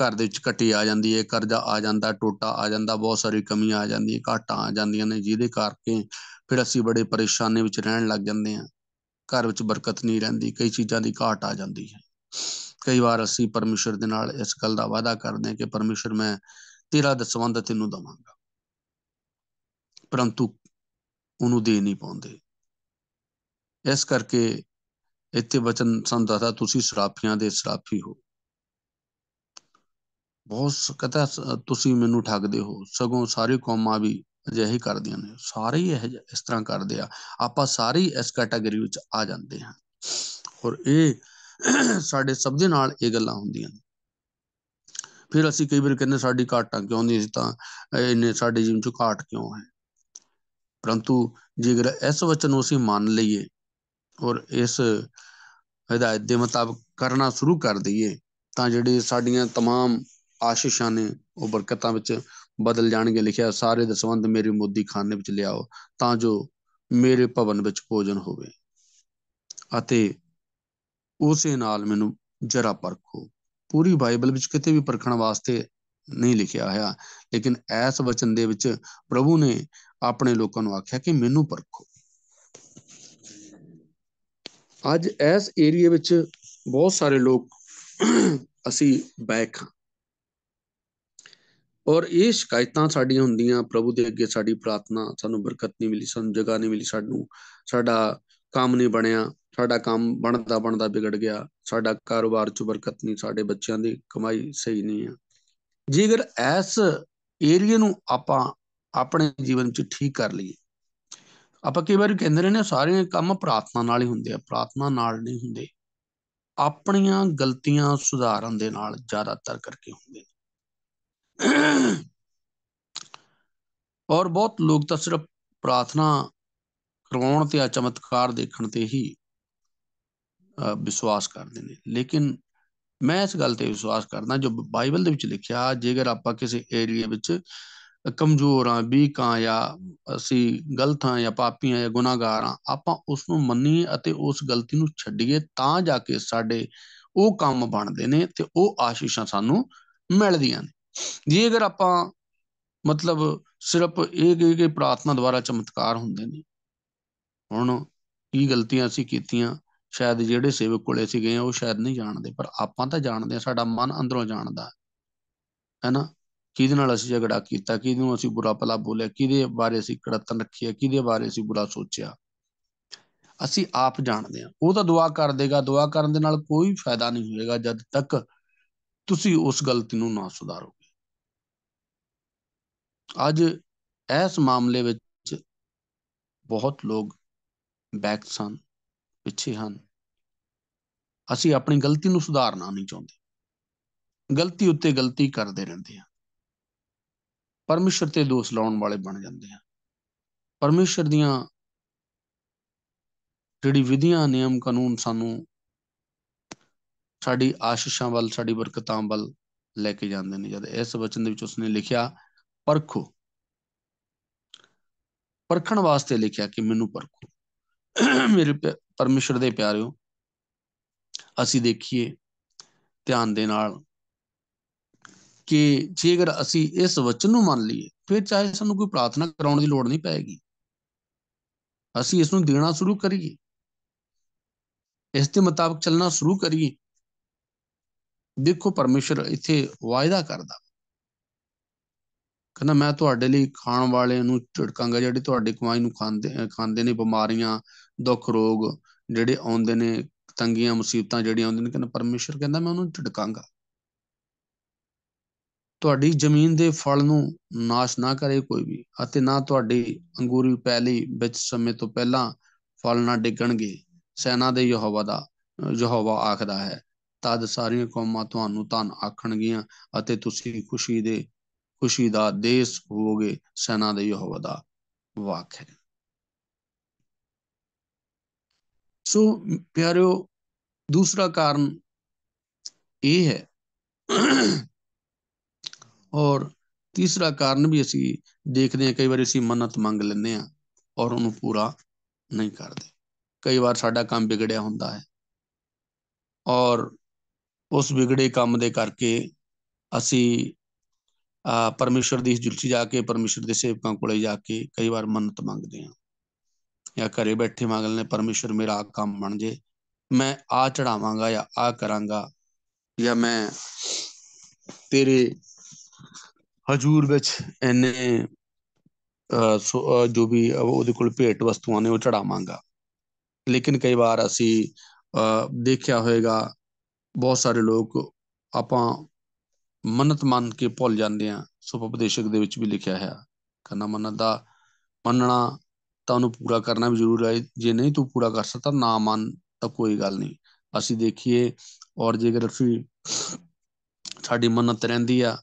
Speaker 2: ਘਰ ਦੇ ਵਿੱਚ ਘਟੀ ਆ ਜਾਂਦੀ ਹੈ ਕਰਜ਼ਾ ਆ ਜਾਂਦਾ ਟੋਟਾ ਆ ਜਾਂਦਾ ਬਹੁਤ ਸਾਰੀ ਕਮੀਆਂ ਆ ਜਾਂਦੀਆਂ ਘਾਟਾਂ ਆ ਜਾਂਦੀਆਂ ਨੇ ਜਿਹਦੇ ਕਰਕੇ ਫਿਰ ਅਸੀਂ ਬੜੇ ਪਰੇਸ਼ਾਨੀ ਵਿੱਚ ਰਹਿਣ ਲੱਗ ਜਾਂਦੇ ਆ ਘਰ ਵਿੱਚ ਬਰਕਤ ਨਹੀਂ ਰਹਿੰਦੀ ਕਈ ਚੀਜ਼ਾਂ ਦੀ ਘਾਟ ਆ ਜਾਂਦੀ ਹੈ ਕਈ ਵਾਰ ਅਸੀਂ ਪਰਮੇਸ਼ਰ ਦੇ ਨਾਲ ਇਸ ਗੱਲ ਦਾ ਵਾਅਦਾ ਕਰਦੇ ਹਾਂ ਕਿ ਪਰਮੇਸ਼ਰ ਮੈਂ ਤੇਰਾ ਦਸਵੰਦ ਤੈਨੂੰ ਦਵਾਂਗਾ ਪਰੰਤੂ ਉਹਨੂੰ ਦੇ ਨਹੀਂ ਪਾਉਂਦੇ ਇਸ ਕਰਕੇ ਇੱਥੇ ਵਚਨ ਸਾਨੂੰ ਦੱਸਦਾ ਤੁਸੀਂ ਸਰਾਫੀਆਂ ਦੇ ਸਰਾਫੀ ਹੋ ਬਹੁਤ ਕਹਤਾ ਤੁਸੀਂ ਮੈਨੂੰ ਠੱਗਦੇ ਹੋ ਸਗੋਂ ਸਾਰੇ ਕੌਮਾਂ ਵੀ ਅਜਿਹੇ ਕਰਦੀਆਂ ਨੇ ਸਾਰੇ ਇਹ ਇਸ ਤਰ੍ਹਾਂ ਕਰਦੇ ਆ ਆਪਾਂ ਸਾਰੇ ਇਸ ਕੈਟਾਗਰੀ ਵਿੱਚ ਆ ਜਾਂਦੇ ਹਾਂ ਔਰ ਇਹ (clears throat) ਸਾਡੇ ਸਭ ਦੇ ਨਾਲ ਇਹ ਗੱਲਾਂ ਹੁੰਦੀਆਂ ਨੇ ਫਿਰ ਅਸੀਂ ਕਈ ਵਾਰ ਕਹਿੰਦੇ ਸਾਡੀ ਘਾਟਾਂ ਕਿਉਂ ਨਹੀਂ ਸੀ ਤਾਂ ਇਹਨੇ ਸਾਡੇ ਜੀਵਨ ਚ ਘਾਟ ਕਿਉਂ ਹੈ ਪਰੰਤੂ ਜੇਕਰ ਇਸ ਵਚਨ ਨੂੰ ਅਸੀਂ ਮੰਨ ਲਈਏ ਔਰ ਇਸ ਹਦਾਇਤ ਦੇ ਮੁਤਾਬਕ ਕਰਨਾ ਸ਼ੁਰੂ ਕਰ ਦਈਏ ਤਾਂ ਜਿਹੜੇ ਸਾਡੀਆਂ तमाम ਆਸ਼ੀਸ਼ਾਂ ਨੇ ਉਹ ਬਰਕਤਾਂ ਵਿੱਚ ਬਦਲ ਜਾਣਗੇ ਲਿਖਿਆ ਸਾਰੇ ਦਸਵੰਦ ਮੇਰੇ ਮੋਦੀ ਖਾਨੇ ਵਿੱਚ ਲਿਆਓ ਤਾਂ ਜੋ ਮੇਰੇ ਭਵਨ ਵਿੱਚ ਭੋਜਨ ਹੋਵੇ ਅਤੇ ਉਸੇ ਨਾਲ ਮੈਨੂੰ ਜਰਾ ਪਰਖੋ ਪੂਰੀ ਬਾਈਬਲ ਵਿੱਚ ਕਿਤੇ ਵੀ ਪਰਖਣ ਵਾਸਤੇ ਨਹੀਂ ਲਿਖਿਆ ਹੋਇਆ ਲੇਕਿਨ ਐਸ ਵਚਨ ਦੇ ਵਿੱਚ ਪ੍ਰਭੂ ਨੇ ਆਪਣੇ ਲੋਕਾਂ ਨੂੰ ਆਖਿਆ ਕਿ ਮੈਨੂੰ ਪਰਖੋ ਅੱਜ ਇਸ ਏਰੀਆ ਵਿੱਚ ਬਹੁਤ ਸਾਰੇ ਲੋਕ ਅਸੀਂ ਬੈਕ ਹਾਂ ਔਰ ਇਹ ਸ਼ਿਕਾਇਤਾਂ ਸਾਡੀਆਂ ਹੁੰਦੀਆਂ ਪ੍ਰਭੂ ਦੇ ਅੱਗੇ ਸਾਡੀ ਪ੍ਰਾਰਥਨਾ ਸਾਨੂੰ ਬਰਕਤ ਨਹੀਂ ਮਿਲੀ ਸਾਨੂੰ ਜਗ੍ਹਾ ਨਹੀਂ ਮਿਲੀ ਸਾਨੂੰ ਸਾਡਾ ਕੰਮ ਨਹੀਂ ਬਣਿਆ ਸਾਡਾ ਕੰਮ ਬਣਦਾ ਬਣਦਾ ਵਿਗੜ ਗਿਆ ਸਾਡਾ ਕਾਰੋਬਾਰ 'ਚ ਬਰਕਤ ਨਹੀਂ ਸਾਡੇ ਬੱਚਿਆਂ ਦੀ ਕਮਾਈ ਸਹੀ ਨਹੀਂ ਆ ਜੇਕਰ ਇਸ ਏਰੀਆ ਨੂੰ ਆਪਾਂ ਆਪਣੇ ਜੀਵਨ 'ਚ ਠੀਕ ਕਰ ਲਈਏ ਆਪਾਂ ਕਈ ਵਾਰੀ ਕਹਿੰਦੇ ਨੇ ਸਾਰੇ ਕੰਮ ਪ੍ਰਾਰਥਨਾ ਨਾਲ ਹੀ ਹੁੰਦੇ ਆ ਪ੍ਰਾਰਥਨਾ ਨਾਲ ਨਹੀਂ ਹੁੰਦੇ ਆਪਣੀਆਂ ਗਲਤੀਆਂ ਸੁਧਾਰਨ ਦੇ ਨਾਲ ਜ਼ਿਆਦਾਤਰ ਕਰਕੇ ਹੁੰਦੇ ਨੇ ਔਰ ਬਹੁਤ ਲੋਕ ਤਾਂ ਸਿਰਫ ਪ੍ਰਾਰਥਨਾ ਕਰਵਾਉਣ ਤੇ ਆ ਚਮਤਕਾਰ ਦੇਖਣ ਤੇ ਹੀ ਵਿਸ਼ਵਾਸ ਕਰਦੇ ਨੇ ਲੇਕਿਨ ਮੈਂ ਇਸ ਗੱਲ ਤੇ ਵਿਸ਼ਵਾਸ ਕਰਦਾ ਜੋ ਬਾਈਬਲ ਦੇ ਵਿੱਚ ਲਿਖਿਆ ਜੇਕਰ ਆਪਾਂ ਕਿਸੇ ਏਰੀਆ ਵਿੱਚ ਕਮਜ਼ੋਰ ਆ ਵੀਕ ਆ ਜਾਂ ਅਸੀਂ ਗਲਤ ਆ ਜਾਂ ਪਾਪੀ ਆ ਜਾਂ ਗੁਨਾਹਗਾਰ ਆ ਆਪਾਂ ਉਸ ਨੂੰ ਮੰਨੀਏ ਅਤੇ ਉਸ ਗਲਤੀ ਨੂੰ ਛੱਡੀਏ ਤਾਂ ਜਾ ਕੇ ਸਾਡੇ ਉਹ ਕੰਮ ਬਣਦੇ ਨੇ ਤੇ ਉਹ ਆਸ਼ੀਸ਼ਾਂ ਸਾਨੂੰ ਮਿਲਦੀਆਂ ਨੇ ਜੇ ਅਗਰ ਆਪਾਂ ਮਤਲਬ ਸਿਰਫ ਇਹ ਕਿ ਕਿ ਪ੍ਰਾਰਥਨਾ ਦੁਆਰਾ ਚਮਤਕਾਰ ਹੁੰਦੇ ਨੇ ਹੁਣ ਕੀ ਗਲਤੀਆਂ ਅਸੀਂ ਕੀਤੀਆਂ ਸ਼ਾਇਦ ਜਿਹੜੇ ਸੇਵਕ ਕੋਲੇ ਸੀਗੇ ਗਏ ਉਹ ਸ਼ਾਇਦ ਨਹੀਂ ਜਾਣਦੇ ਪਰ ਆਪਾਂ ਤਾਂ ਜਾਣਦੇ ਆ ਸਾਡਾ ਮਨ ਅੰਦਰੋਂ ਜਾਣਦਾ ਹੈ ਨਾ ਕਿਹਦੇ ਨਾਲ ਅਸੀਂ ਝਗੜਾ ਕੀਤਾ ਕਿਹਨੂੰ ਅਸੀਂ ਬੁਰਾ ਭਲਾ ਬੋਲਿਆ ਕਿਹਦੇ ਬਾਰੇ ਅਸੀਂ ਕੜਤਨ ਰੱਖੀ ਹੈ ਕਿਹਦੇ ਬਾਰੇ ਅਸੀਂ ਬੁਰਾ ਸੋਚਿਆ ਅਸੀਂ
Speaker 1: ਆਪ ਜਾਣਦੇ ਹਾਂ
Speaker 2: ਉਹ ਤਾਂ ਦੁਆ ਕਰ ਦੇਗਾ ਦੁਆ ਕਰਨ ਦੇ ਨਾਲ ਕੋਈ ਫਾਇਦਾ ਨਹੀਂ ਹੋਏਗਾ ਜਦ ਤੱਕ ਤੁਸੀਂ ਉਸ ਗਲਤੀ ਨੂੰ ਨਾ ਸੁਧਾਰੋਗੇ ਅੱਜ ਇਸ ਮਾਮਲੇ ਵਿੱਚ ਬਹੁਤ ਲੋਕ ਬੈਕ ਸਨ ਪਿੱਛੇ ਹਨ ਅਸੀਂ ਆਪਣੀ ਗਲਤੀ ਨੂੰ ਸੁਧਾਰਨਾ ਨਹੀਂ ਚਾਹੁੰਦੇ ਗਲਤੀ ਉੱਤੇ ਗਲਤੀ ਕਰਦੇ ਰਹਿੰਦੇ ਹਾਂ ਪਰਮੇਸ਼ਰ ਤੇ ਦੋਸ਼ ਲਾਉਣ ਵਾਲੇ ਬਣ ਜਾਂਦੇ ਆ ਪਰਮੇਸ਼ਰ ਦੀਆਂ ਜਿਹੜੀ ਵਿਧੀਆਂ ਨਿਯਮ ਕਾਨੂੰਨ ਸਾਨੂੰ ਸਾਡੀ ਆਸ਼ੀਸ਼ਾਂ ਵੱਲ ਸਾਡੀ ਬਰਕਤਾਂ ਵੱਲ ਲੈ ਕੇ ਜਾਂਦੇ ਨੇ ਜਦ ਇਸ ਵਚਨ ਦੇ ਵਿੱਚ ਉਸਨੇ ਲਿਖਿਆ ਪਰਖੋ ਪਰਖਣ ਵਾਸਤੇ ਲਿਖਿਆ ਕਿ ਮੈਨੂੰ ਪਰਖੋ ਮੇਰੇ ਪਰਮੇਸ਼ਰ ਦੇ ਪਿਆਰਿਓ ਅਸੀਂ ਦੇਖੀਏ ਧਿਆਨ ਦੇ ਨਾਲ ਕਿ ਜੇਕਰ ਅਸੀਂ ਇਸ ਵਚਨ ਨੂੰ ਮੰਨ ਲਈਏ ਫਿਰ ਚਾਹੇ ਸਾਨੂੰ ਕੋਈ ਪ੍ਰਾਰਥਨਾ ਕਰਾਉਣ ਦੀ ਲੋੜ ਨਹੀਂ ਪੈਗੀ ਅਸੀਂ ਇਸ ਨੂੰ ਦੇਣਾ ਸ਼ੁਰੂ ਕਰੀਏ ਇਸ ਦੇ ਮੁਤਾਬਕ ਚੱਲਣਾ ਸ਼ੁਰੂ ਕਰੀਏ ਦੇਖੋ ਪਰਮੇਸ਼ਰ ਇੱਥੇ ਵਾਅਦਾ ਕਰਦਾ ਕਹਿੰਦਾ ਮੈਂ ਤੁਹਾਡੇ ਲਈ ਖਾਣ ਵਾਲੇ ਨੂੰ ਝਿੜਕਾਂਗਾ ਜਿਹੜੇ ਤੁਹਾਡੇ ਕਮਾਈ ਨੂੰ ਖਾਂਦੇ ਖਾਂਦੇ ਨੇ ਬਿਮਾਰੀਆਂ ਦੁੱਖ ਰੋਗ ਜਿਹੜੇ ਆਉਂਦੇ ਨੇ ਤੰਗੀਆਂ ਮੁਸੀਬਤਾਂ ਜਿਹੜੀਆਂ ਆਉਂਦੀਆਂ ਨੇ ਕਹਿੰਦਾ ਪਰਮੇਸ਼ਰ ਕਹਿੰਦਾ ਮੈਂ ਉਹਨੂੰ ਝਿੜਕਾਂਗਾ ਤੁਹਾਡੀ ਜ਼ਮੀਨ ਦੇ ਫਲ ਨੂੰ ਨਾਸ਼ ਨਾ ਕਰੇ ਕੋਈ ਵੀ ਅਤੇ ਨਾ ਤੁਹਾਡੀ ਅੰਗੂਰੀ ਪੈਲੀ ਵਿੱਚ ਸਮੇਂ ਤੋਂ ਪਹਿਲਾਂ ਫਲ ਨਾ ਡਿੱਗਣਗੇ ਸੈਨਾ ਦੇ ਯਹੋਵਾ ਦਾ ਯਹੋਵਾ ਆਖਦਾ ਹੈ ਤਦ ਸਾਰੀਆਂ ਕੌਮਾਂ ਤੁਹਾਨੂੰ ਧਨ ਆਖਣਗੀਆਂ ਅਤੇ ਤੁਸੀਂ ਖੁਸ਼ੀ ਦੇ ਖੁਸ਼ੀ ਦਾ ਦੇਸ਼ ਹੋਵੋਗੇ ਸੈਨਾ ਦੇ ਯਹੋਵਾ ਦਾ ਵਾਕ ਹੈ ਸੋ ਪਿਆਰਿਓ ਦੂਸਰਾ ਕਾਰਨ ਇਹ ਹੈ ਔਰ ਤੀਸਰਾ ਕਾਰਨ ਵੀ ਅਸੀਂ ਦੇਖਦੇ ਹਾਂ ਕਈ ਵਾਰੀ ਅਸੀਂ ਮੰਨਤ ਮੰਗ ਲੈਂਦੇ ਹਾਂ ਔਰ ਉਹਨੂੰ ਪੂਰਾ ਨਹੀਂ ਕਰਦੇ ਕਈ ਵਾਰ ਸਾਡਾ ਕੰਮ ਵਿਗੜਿਆ ਹੁੰਦਾ ਹੈ ਔਰ ਉਸ ਵਿਗੜੇ ਕੰਮ ਦੇ ਕਰਕੇ ਅਸੀਂ ਆ ਪਰਮੇਸ਼ਰ ਦੀ ਜੁਲਸੀ ਜਾ ਕੇ ਪਰਮੇਸ਼ਰ ਦੇ ਸੇਵਕਾਂ ਕੋਲੇ ਜਾ ਕੇ ਕਈ ਵਾਰ ਮੰਨਤ ਮੰਗਦੇ ਹਾਂ ਜਾਂ ਘਰੇ ਬੈਠੇ ਮੰਗ ਲੈਣੇ ਪਰਮੇਸ਼ਰ ਮੇਰਾ ਆ ਕੰਮ ਬਣ ਜੇ ਮੈਂ ਆ ਚੜਾਵਾਂਗਾ ਜਾਂ ਆ ਕਰਾਂਗਾ ਜਾਂ ਮੈਂ ਤੇਰੇ ਹਜੂਰ ਵਿੱਚ ਇਹਨੇ ਜੋ ਵੀ ਉਹਦੇ ਕੋਲ ਭੇਟ ਵਸਤੂਆਂ ਨੇ ਉਹ ਚੜਾਵਾਂਗਾ ਲੇਕਿਨ ਕਈ ਵਾਰ ਅਸੀਂ ਦੇਖਿਆ ਹੋਏਗਾ ਬਹੁਤ ਸਾਰੇ ਲੋਕ ਆਪਾਂ ਮੰਨਤ ਮੰਨ ਕੇ ਭੁੱਲ ਜਾਂਦੇ ਆ ਸੋ ਉਪਦੇਸ਼ਕ ਦੇ ਵਿੱਚ ਵੀ ਲਿਖਿਆ ਹੈ ਕੰਨਾ ਮੰਨਤ ਦਾ ਮੰਨਣਾ ਤਾਂ ਉਹਨੂੰ ਪੂਰਾ ਕਰਨਾ ਵੀ ਜ਼ਰੂਰ ਹੈ ਜੇ ਨਹੀਂ ਤੂੰ ਪੂਰਾ ਕਰ ਸਕਦਾ ਨਾ ਮੰਨ ਤਾਂ ਕੋਈ ਗੱਲ ਨਹੀਂ ਅਸੀਂ ਦੇਖੀਏ ਔਰ ਜੇਕਰ ਅਸੀਂ ਸਾਡੀ ਮੰਨਤ ਰਹਿੰਦੀ ਆ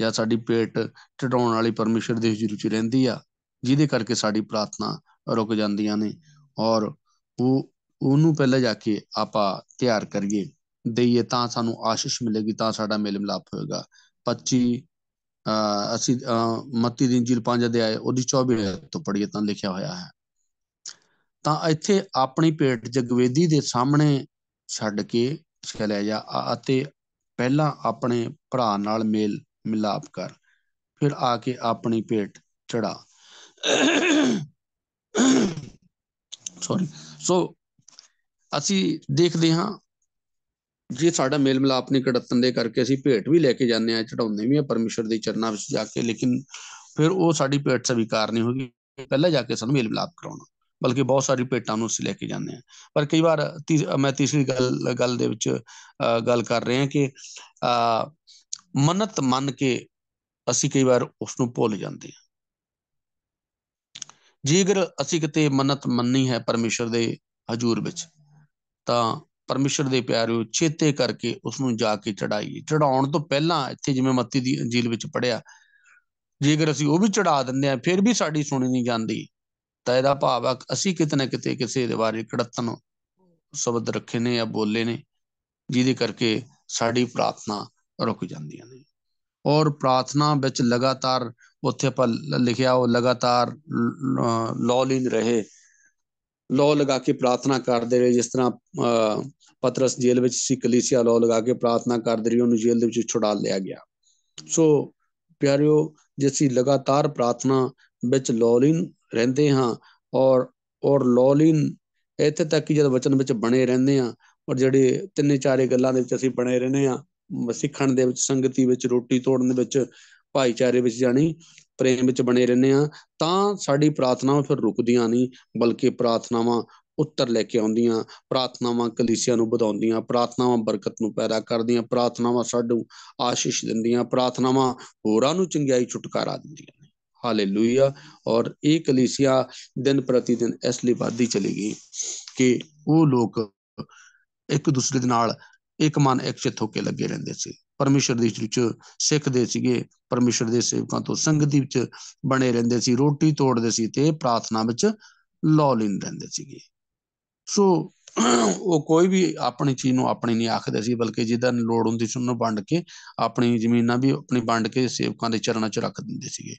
Speaker 2: ਜਾਂ ਸਾਡੀ ਪੇਟ ਟਟਾਉਣ ਵਾਲੀ ਪਰਮੇਸ਼ਰ ਦੀ ਹਜ਼ੂਰੀ 'ਚ ਰਹਿੰਦੀ ਆ ਜਿਹਦੇ ਕਰਕੇ ਸਾਡੀ ਪ੍ਰਾਰਥਨਾ ਰੁਕ ਜਾਂਦੀਆਂ ਨੇ ਔਰ ਉਹ ਉਹਨੂੰ ਪਹਿਲਾਂ ਜਾ ਕੇ ਆਪਾਂ ਤਿਆਰ ਕਰੀਏ ਦੇਈਏ ਤਾਂ ਸਾਨੂੰ ਆਸ਼ੀਸ਼ ਮਿਲੇਗੀ ਤਾਂ ਸਾਡਾ ਮੇਲ ਮਿਲਾਪ ਹੋਏਗਾ 25 ਅਸੀਂ ਮੱਤੀ ਦੀ ਪੰਜ 5 ਆਏ ਉਹਦੀ 24 ਤੋਂ ਪੜ੍ਹੀਏ ਤਾਂ ਲਿਖਿਆ ਹੋਇਆ ਹੈ ਤਾਂ ਇੱਥੇ ਆਪਣੀ ਪੇਟ ਜਗਵੇਦੀ ਦੇ ਸਾਹਮਣੇ ਛੱਡ ਕੇ ਚਲੇ ਜਾ ਅਤੇ ਪਹਿਲਾਂ ਆਪਣੇ ਭਰਾ ਨਾਲ ਮੇਲ ਮਿਲਾਪ ਕਰ ਫਿਰ ਆ ਕੇ ਆਪਣੀ ਭੇਟ ਚੜਾ ਸੌਰੀ ਸੋ ਅਸੀਂ ਦੇਖਦੇ ਹਾਂ ਜੇ ਸਾਡਾ ਮੇਲ ਮਿਲਾਪ ਨਹੀਂ ਘੜਤਨ ਦੇ ਕਰਕੇ ਅਸੀਂ ਭੇਟ ਵੀ ਲੈ ਕੇ ਜਾਂਦੇ ਆ ਚੜਾਉਂਦੇ ਵੀ ਆ ਪਰਮੇਸ਼ਰ ਦੇ ਚਰਨਾਂ ਵਿੱਚ ਜਾ ਕੇ ਲੇਕਿਨ ਫਿਰ ਉਹ ਸਾਡੀ ਭੇਟ ਸਵੀਕਾਰ ਨਹੀਂ ਹੋਗੀ ਪਹਿਲਾਂ ਜਾ ਕੇ ਸਾਨੂੰ ਮੇਲ ਮਿਲਾਪ ਕਰਾਉਣਾ ਬਲਕਿ ਬਹੁਤ ਸਾਰੀ ਭੇਟਾਂ ਨੂੰ ਅਸੀਂ ਲੈ ਕੇ ਜਾਂਦੇ ਆ ਪਰ ਕਈ ਵਾਰ ਮੈਂ ਤੀਸਰੀ ਗੱਲ ਗੱਲ ਦੇ ਵਿੱਚ ਗੱਲ ਕਰ ਰਹੇ ਕਿ ਕਿ ਮੰਨਤ ਮੰਨ ਕੇ ਅਸੀਂ ਕਈ ਵਾਰ ਉਸ ਨੂੰ ਭੁੱਲ ਜਾਂਦੇ ਹਾਂ ਜੇਕਰ ਅਸੀਂ ਕਿਤੇ ਮੰਨਤ ਮੰਨੀ ਹੈ ਪਰਮੇਸ਼ਰ ਦੇ ਹਜ਼ੂਰ ਵਿੱਚ ਤਾਂ ਪਰਮੇਸ਼ਰ ਦੇ ਪਿਆਰਿਓ ਚੇਤੇ ਕਰਕੇ ਉਸ ਨੂੰ ਜਾ ਕੇ ਚੜਾਈਏ ਚੜਾਉਣ ਤੋਂ ਪਹਿਲਾਂ ਇੱਥੇ ਜਿਵੇਂ ਮੱਤੀ ਦੀ ਅੰਜੀਲ ਵਿੱਚ ਪੜਿਆ ਜੇਕਰ ਅਸੀਂ ਉਹ ਵੀ ਚੜਾ ਦਿੰਦੇ ਆ ਫਿਰ ਵੀ ਸਾਡੀ ਸੁਣੀ ਨਹੀਂ ਜਾਂਦੀ ਤਾਂ ਇਹਦਾ ਭਾਵ ਆ ਅਸੀਂ ਕਿਤੇ ਨਾ ਕਿਤੇ ਕਿਸੇ ਦੇ ਬਾਰੇ ਕੜਤਨ ਸ਼ਬਦ ਰੱਖੇ ਨੇ ਜਾਂ ਬੋਲੇ ਨੇ ਜਿਹਦੇ ਕਰਕੇ ਸਾਡੀ ਪ੍ਰਾਰਥਨਾ ਰੁਕ ਜਾਂਦੀਆਂ ਨੇ ਔਰ ਪ੍ਰਾਰਥਨਾ ਵਿੱਚ ਲਗਾਤਾਰ ਉੱਥੇ ਪਰ ਲਿਖਿਆ ਉਹ ਲਗਾਤਾਰ ਲੋਲਿੰਗ ਰਹੇ ਲੋ ਲਗਾ ਕੇ ਪ੍ਰਾਰਥਨਾ ਕਰਦੇ ਰਹੇ ਜਿਸ ਤਰ੍ਹਾਂ ਪਤਰਸ ਜੇਲ੍ਹ ਵਿੱਚ ਸੀ ਕਲੀਸਿਆ ਲੋ ਲਗਾ ਕੇ ਪ੍ਰਾਰਥਨਾ ਕਰਦੇ ਰਹੇ ਉਹਨੂੰ ਜੇਲ੍ਹ ਦੇ ਵਿੱਚ ਛੁਡਾ ਲਿਆ ਗਿਆ ਸੋ ਪਿਆਰਿਓ ਜੇ ਅਸੀਂ ਲਗਾਤਾਰ ਪ੍ਰਾਰਥਨਾ ਵਿੱਚ ਲੋਲਿੰਗ ਰਹਿੰਦੇ ਹਾਂ ਔਰ ਔਰ ਲੋਲਿੰਗ ਇੱਥੇ ਤੱਕ ਕਿ ਜਦ ਵਚਨ ਵਿੱਚ ਬਣੇ ਰਹਿੰਦੇ ਆ ਔਰ ਜਿਹੜੇ ਤਿੰਨੇ ਚਾਰੇ ਗੱਲਾਂ ਦੇ ਵਿੱਚ ਅਸੀਂ ਬਣੇ ਰਹਿੰਦੇ ਆ ਸਿੱਖਣ ਦੇ ਵਿੱਚ ਸੰਗਤੀ ਵਿੱਚ ਰੋਟੀ ਤੋੜਨ ਦੇ ਵਿੱਚ ਭਾਈਚਾਰੇ ਵਿੱਚ ਜਾਣੀ ਪ੍ਰੇਮ ਵਿੱਚ ਬਣੇ ਰਹਿੰਦੇ ਆ ਤਾਂ ਸਾਡੀ ਪ੍ਰਾਰਥਨਾਵਾਂ ਫਿਰ ਰੁਕਦੀਆਂ ਨਹੀਂ ਬਲਕਿ ਪ੍ਰਾਰਥਨਾਵਾਂ ਉੱਤਰ ਲੈ ਕੇ ਆਉਂਦੀਆਂ ਪ੍ਰਾਰਥਨਾਵਾਂ ਕਲੀਸਿਆ ਨੂੰ ਵਧਾਉਂਦੀਆਂ ਪ੍ਰਾਰਥਨਾਵਾਂ ਬਰਕਤ ਨੂੰ ਪੈਦਾ ਕਰਦੀਆਂ ਪ੍ਰਾਰਥਨਾਵਾਂ ਸਾਡੂ ਆਸ਼ੀਸ਼ ਦਿੰਦੀਆਂ ਪ੍ਰਾਰਥਨਾਵਾਂ ਹੋਰਾਂ ਨੂੰ ਚੰਗਿਆਈ ਛੁਟਕਾਰਾ ਦਿੰਦੀਆਂ ਨੇ ਹਾਲੇਲੂਇਆ ਔਰ ਇਹ ਕਲੀਸਿਆ ਦਿਨ ਪ੍ਰਤੀ ਦਿਨ ਇਸ ਲਈ ਵਧਦੀ ਚਲੀ ਗਈ ਕਿ ਉਹ ਲੋਕ ਇੱਕ ਦੂਸਰੇ ਦੇ ਨਾਲ ਇੱਕ ਮਨ ਇੱਕ ਚਿੱਤ ਹੋ ਕੇ ਲੱਗੇ ਰਹਿੰਦੇ ਸੀ ਪਰਮੇਸ਼ਰ ਦੇ ਵਿੱਚ ਸਿੱਖਦੇ ਸੀਗੇ ਪਰਮੇਸ਼ਰ ਦੇ ਸੇਵਕਾਂ ਤੋਂ ਸੰਗਤ ਵਿੱਚ ਬਣੇ ਰਹਿੰਦੇ ਸੀ ਰੋਟੀ ਤੋੜਦੇ ਸੀ ਤੇ ਪ੍ਰਾਰਥਨਾ ਵਿੱਚ ਲੌਲੀਨ ਰਹਿੰਦੇ ਸੀਗੇ ਸੋ ਉਹ ਕੋਈ ਵੀ ਆਪਣੀ ਚੀਜ਼ ਨੂੰ ਆਪਣੀ ਨਹੀਂ ਆਖਦੇ ਸੀ ਬਲਕਿ ਜਿਹਦਾ ਲੋੜ ਹੁੰਦੀ ਸੀ ਉਹਨੂੰ ਵੰਡ ਕੇ ਆਪਣੀ ਜ਼ਮੀਨਾਂ ਵੀ ਆਪਣੀ ਵੰਡ ਕੇ ਸੇਵਕਾਂ ਦੇ ਚਰਨਾਂ 'ਚ ਰੱਖ ਦਿੰਦੇ ਸੀਗੇ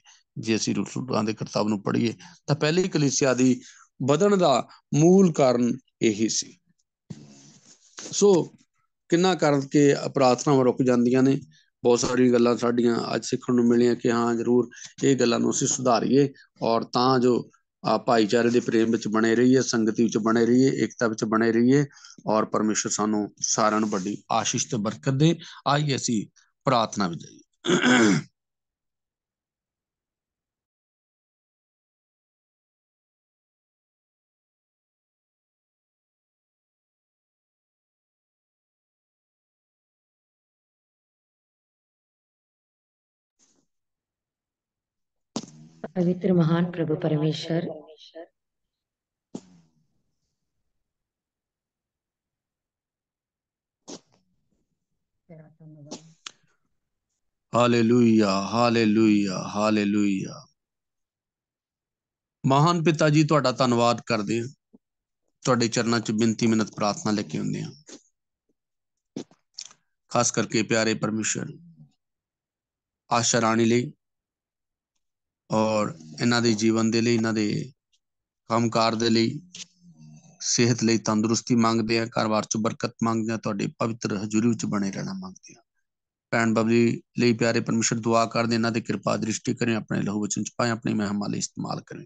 Speaker 2: ਜੇ ਅਸੀਂ ਰਸੂਲਾਂ ਦੇ ਕਰਤਾਬ ਨੂੰ ਪੜ੍ਹੀਏ ਤਾਂ ਪਹਿਲੀ ਕਲੀਸਿਆ ਦੀ ਵਧਣ ਦਾ ਮੂਲ ਕਾਰਨ ਇਹੀ ਸੀ ਸੋ ਕਿੰਨਾ ਕਰਕੇ ਪ੍ਰਾਰਥਨਾਵਾਂ ਰੁਕ ਜਾਂਦੀਆਂ ਨੇ ਬਹੁਤ ਸਾਰੀਆਂ ਗੱਲਾਂ ਸਾਡੀਆਂ ਅੱਜ ਸਿੱਖਣ ਨੂੰ ਮਿਲੀਆਂ ਕਿ ਹਾਂ ਜ਼ਰੂਰ ਇਹ ਗੱਲਾਂ ਨੂੰ ਅਸੀਂ ਸੁਧਾਰੀਏ ਔਰ ਤਾਂ ਜੋ ਆ ਭਾਈਚਾਰੇ ਦੇ ਪ੍ਰੇਮ ਵਿੱਚ ਬਣੇ ਰਹੀਏ ਸੰਗਤੀ ਵਿੱਚ ਬਣੇ ਰਹੀਏ ਇਕਤਾ ਵਿੱਚ ਬਣੇ ਰਹੀਏ ਔਰ ਪਰਮੇਸ਼ਰ ਸਾਨੂੰ ਸਾਰਿਆਂ ਨੂੰ ਵੱਡੀ ਆਸ਼ੀਸ਼ ਤੇ ਬਰਕਤ ਦੇ ਆਈਏ ਅਸੀਂ
Speaker 1: ਪ੍ਰਾਰਥਨਾ ਵਿੱਚ ਜਾਈਏ ਪਵਿੱਤਰ ਮਹਾਨ ਪ੍ਰਭੂ ਪਰਮੇਸ਼ਰ
Speaker 2: ਹਾਲੇਲੂਇਆ ਹਾਲੇਲੂਇਆ ਹਾਲੇਲੂਇਆ ਮਹਾਨ ਪਿਤਾ ਜੀ ਤੁਹਾਡਾ ਧੰਨਵਾਦ ਕਰਦੇ ਹਾਂ ਤੁਹਾਡੇ ਚਰਨਾਂ 'ਚ ਬੇਨਤੀ ਮਿੰਨਤ ਪ੍ਰਾਰਥਨਾ ਲੈ ਕੇ ਆਉਂਦੇ ਹਾਂ ਖਾਸ ਕਰਕੇ ਪਿਆਰੇ ਪਰਮੇਸ਼ਰ ਆਸ਼ਰਾਣੀ ਲਈ ਔਰ ਇਹਨਾਂ ਦੇ ਜੀਵਨ ਦੇ ਲਈ ਇਹਨਾਂ ਦੇ ਕੰਮਕਾਰ ਦੇ ਲਈ ਸਿਹਤ ਲਈ ਤੰਦਰੁਸਤੀ ਮੰਗਦੇ ਆ ਘਰ-ਬਾਰ 'ਚ ਬਰਕਤ ਮੰਗਦੇ ਆ ਤੁਹਾਡੇ ਪਵਿੱਤਰ ਹਜ਼ੂਰੀ ਵਿੱਚ ਬਣੇ ਰਹਿਣਾ ਮੰਗਦੇ ਆ ਭੈਣ ਬਬਲੀ ਲਈ ਪਿਆਰੇ ਪਰਮੇਸ਼ਰ ਦੁਆ ਕਰਦੇ ਇਹਨਾਂ ਤੇ ਕਿਰਪਾ ਦ੍ਰਿਸ਼ਟੀ ਕਰੇ ਆਪਣੇ ਲਹੂ ਵਚਨ ਚ ਪਾਏ ਆਪਣੇ ਮਹਿਮਾ ਲਈ ਇਸਤੇਮਾਲ ਕਰੇ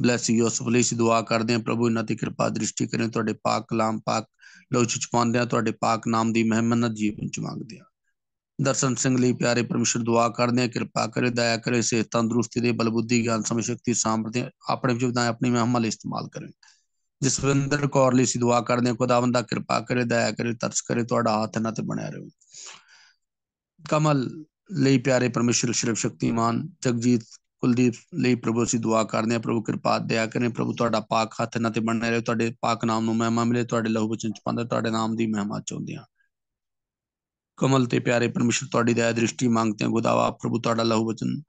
Speaker 2: ਬਲੈਸ ਯੂਸਫ ਲਈ ਦੁਆ ਕਰਦੇ ਆ ਪ੍ਰਭੂ ਇਹਨਾਂ ਤੇ ਕਿਰਪਾ ਦ੍ਰਿਸ਼ਟੀ ਕਰੇ ਤੁਹਾਡੇ ਪਾਕ ਕਲਾਮ ਪਾਕ ਲਹੂ ਚ ਪਾਉਂਦੇ ਆ ਤੁਹਾਡੇ ਪਾਕ ਨਾਮ ਦੀ ਮਹਿਮਾ ਨਾਲ ਜੀਵਨ ਚ ਮੰਗਦੇ ਆ ਦਰਸ਼ਨ ਸਿੰਘ ਲਈ ਪਿਆਰੇ ਪਰਮੇਸ਼ਰ ਦੁਆ ਕਰਦੇ ਹਾਂ ਕਿਰਪਾ ਕਰੇ ਦਇਆ ਕਰੇ ਸੇ ਤੰਦਰੁਸਤੀ ਦੇ ਬਲਬੁੱਧੀ ਗਿਆਨ ਸਮਝ ਸ਼ਕਤੀ ਸਾਮਰਥ ਆਪਣੇ ਵਿੱਚ ਆਪਣੀ ਮਹਿਮਾ ਲਈ ਇਸਤੇਮਾਲ ਕਰੇ ਜਸਵਿੰਦਰ ਕੌਰ ਲਈ ਸੀ ਦੁਆ ਕਰਦੇ ਹਾਂ ਖੁਦਾਵੰਦ ਦਾ ਕਿਰਪਾ ਕਰੇ ਦਇਆ ਕਰੇ ਤਰਸ ਕਰੇ ਤੁਹਾਡਾ ਹੱਥ ਇਹਨਾਂ ਤੇ ਬਣਿਆ ਰਹੇ ਕਮਲ ਲਈ ਪਿਆਰੇ ਪਰਮੇਸ਼ਰ ਸ਼੍ਰੀ ਸ਼ਕਤੀਮਾਨ ਜਗਜੀਤ ਕੁਲਦੀਪ ਲਈ ਪ੍ਰਭੂ ਸੀ ਦੁਆ ਕਰਦੇ ਹਾਂ ਪ੍ਰਭੂ ਕਿਰਪਾ ਦਇਆ ਕਰੇ ਪ੍ਰਭੂ ਤੁਹਾਡਾ ਪਾਕ ਹੱਥ ਇਹਨਾਂ ਤੇ ਬਣਿਆ ਰਹੇ ਤੁਹਾਡੇ ਪਾਕ ਨਾਮ ਨੂੰ ਮਹਿਮਾ ਮਿਲੇ ਤੁਹਾਡੇ ਲਹੂ ਵਿੱਚ ਚ ਤੁਹਾਡੇ ਨਾਮ ਦੀ ਮਹਿਮਾ ਚਾਹੁੰਦੇ ਹਾਂ ਕਮਲ ਤੇ ਪਿਆਰੇ ਪਰਮੇਸ਼ਰ ਤੁਹਾਡੀ ਦਇਆ ਦ੍ਰਿਸ਼ਟੀ ਮੰਗਦੇ ਹਾਂ ਖੁਦਾਵਾ ਪ੍ਰਭੂ ਤੁਹਾਡਾ ਲਹੂ ਵਚਨ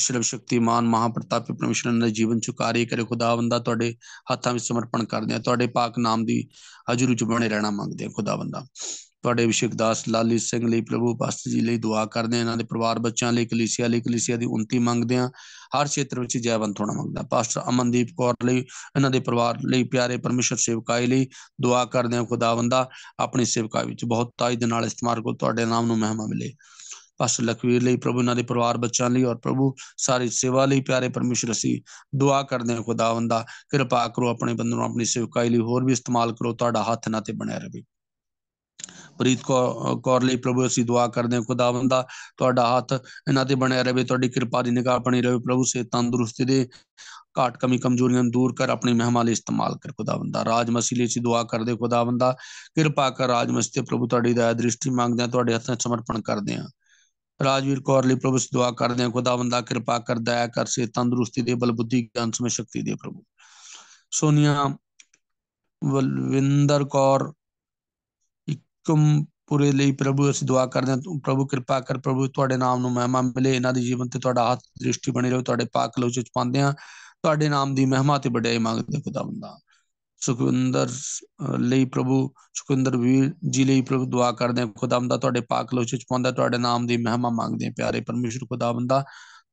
Speaker 2: ਸਰਵ ਸ਼ਕਤੀਮਾਨ ਮਹਾਪ੍ਰਤਾਪੀ ਪਰਮੇਸ਼ਰ ਨੇ ਜੀਵਨ ਚ ਕਰੇ ਖੁਦਾਵੰਦਾ ਤੁਹਾਡੇ ਹੱਥਾਂ ਵਿੱਚ ਸਮਰਪਣ ਕਰਦੇ ਹਾਂ ਤੁਹਾਡੇ ਪਾਕ ਨਾਮ ਦੀ ਹਜ਼ੂਰੀ ਚ ਬਣੇ ਰਹਿਣਾ ਮੰਗਦੇ ਹਾਂ ਖੁਦਾਵੰਦਾ ਤੁਹਾਡੇ ਅਭਿਸ਼ੇਕ ਦਾਸ ਲਾਲੀ ਸਿੰਘ ਲਈ ਪ੍ਰਭੂ ਪਾਸਤ ਜੀ ਲਈ ਦੁਆ ਕਰਦੇ ਆ ਇਹਨਾਂ ਦੇ ਪਰਿਵਾਰ ਬੱਚਿਆਂ ਲਈ ਕਲੀਸਿਆ ਲਈ ਕਲੀਸਿਆ ਦੀ ਉਨਤੀ ਮੰਗਦੇ ਆ ਹਰ ਖੇਤਰ ਵਿੱਚ ਜੈਵੰਤ ਹੋਣਾ ਮੰਗਦਾ ਪਾਸਟਰ ਅਮਨਦੀਪ ਕੌਰ ਲਈ ਇਹਨਾਂ ਦੇ ਪਰਿਵਾਰ ਲਈ ਪਿਆਰੇ ਪਰਮੇਸ਼ਰ ਸੇਵਕਾਈ ਲਈ ਦੁਆ ਕਰਦੇ ਆ ਖੁਦਾਵੰਦਾ ਆਪਣੀ ਸੇਵਕਾਈ ਵਿੱਚ ਬਹੁਤ ਤਾਈ ਦੇ ਨਾਲ ਇਸਤਮਾਰ ਕੋ ਤੁਹਾਡੇ ਨਾਮ ਨੂੰ ਮਹਿਮਾ ਮਿਲੇ ਪਾਸਟਰ ਲਖਵੀਰ ਲਈ ਪ੍ਰਭੂ ਇਹਨਾਂ ਦੇ ਪਰਿਵਾਰ ਬੱਚਿਆਂ ਲਈ ਔਰ ਪ੍ਰਭੂ ਸਾਰੀ ਸੇਵਾ ਲਈ ਪਿਆਰੇ ਪਰਮੇਸ਼ਰ ਅਸੀਂ ਦੁਆ ਕਰਦੇ ਹਾਂ ਖੁਦਾਵੰਦਾ ਕਿਰਪਾ ਕਰੋ ਆਪਣੇ ਬੰਦੇ ਨੂੰ ਆਪਣੀ ਸੇਵਕਾਈ ਲਈ ਹੋਰ ਵੀ ਇਸਤੇਮਾਲ ਕਰੋ ਤੁਹਾਡਾ ਹੱਥ ਨਾ ਤੇ ਬਣਿਆ ਰਵੇ ਪ੍ਰੀਤ ਕੌਰ ਲਈ ਪ੍ਰਭੂ ਅਸੀਂ ਦੁਆ ਕਰਦੇ ਹਾਂ ਖੁਦਾਵੰਦਾ ਤੁਹਾਡਾ ਹੱਥ ਇਹਨਾਂ ਤੇ ਬਣਿਆ ਰਹੇ ਤੁਹਾਡੀ ਕਿਰਪਾ ਦੀ ਨਿਗਾਹ ਬਣੀ ਰਹੇ ਪ੍ਰਭੂ ਸੇ ਤੰਦਰੁਸਤੀ ਦੇ ਘਾਟ ਕਮੀ ਕਮਜ਼ੋਰੀਆਂ ਦੂਰ ਕਰ ਆਪਣੀ ਮਹਿਮਾ ਲਈ ਇਸਤੇਮਾਲ ਕਰ ਖੁਦਾਵੰਦਾ ਰਾਜ ਮਸੀਹ ਲਈ ਅਸੀਂ ਦੁਆ ਕਰਦੇ ਖੁਦਾਵੰਦਾ ਕਿਰਪਾ ਕਰ ਰਾਜ ਤੇ ਪ੍ਰਭੂ ਤੁਹਾਡੀ ਦਇਆ ਦ੍ਰਿਸ਼ਟੀ ਮੰਗਦੇ ਹਾਂ ਤੁਹਾਡੇ ਹੱਥਾਂ ਸਮਰਪਣ ਕਰਦੇ ਹਾਂ ਰਾਜਵੀਰ ਕੌਰ ਲਈ ਪ੍ਰਭੂ ਸੇ ਦੁਆ ਕਰਦੇ ਹਾਂ ਖੁਦਾਵੰਦਾ ਕਿਰਪਾ ਕਰ ਦਇਆ ਕਰ ਸੇ ਤੰਦਰੁਸਤੀ ਦੇ ਬਲ ਬੁੱਧੀ ਗਿਆਨ ਸਮੇ ਸ਼ਕਤੀ ਦੇ ਪ੍ਰਭੂ ਸੋਨੀਆ ਵਲਵਿੰਦਰ ਕੌਰ ਹੁਕਮ ਪੂਰੇ ਲਈ ਪ੍ਰਭੂ ਅਸੀਂ ਦੁਆ ਕਰਦੇ ਹਾਂ ਪ੍ਰਭੂ ਕਿਰਪਾ ਕਰ ਪ੍ਰਭੂ ਤੁਹਾਡੇ ਨਾਮ ਨੂੰ ਮਹਿਮਾ ਮਿਲੇ ਇਹਨਾਂ ਦੇ ਜੀਵਨ ਤੇ ਤੁਹਾਡਾ ਹੱਥ ਦ੍ਰਿਸ਼ਟੀ ਬਣੀ ਰਹੇ ਤੁਹਾਡੇ ਪਾਕ ਲੋਚ ਚ ਪਾਉਂਦੇ ਹਾਂ ਤੁਹਾਡੇ ਨਾਮ ਦੀ ਮਹਿਮਾ ਤੇ ਵਡਿਆਈ ਮੰਗਦੇ ਖੁਦਾਵੰਦਾ ਸੁਖਵਿੰਦਰ ਲਈ ਪ੍ਰਭੂ ਸੁਖਿੰਦਰ ਵੀਰ ਜੀ ਲਈ ਪ੍ਰਭੂ ਦੁਆ ਕਰਦੇ ਹਾਂ ਖੁਦਾਵੰਦਾ ਤੁਹਾਡੇ ਪਾਕ ਲੋਚ ਚ ਪਾਉਂਦਾ ਤੁਹਾਡੇ ਨਾਮ ਦੀ ਮਹਿਮਾ ਮੰਗਦੇ ਪਿਆਰੇ ਪਰਮੇਸ਼ਰ ਖੁਦਾਵੰਦਾ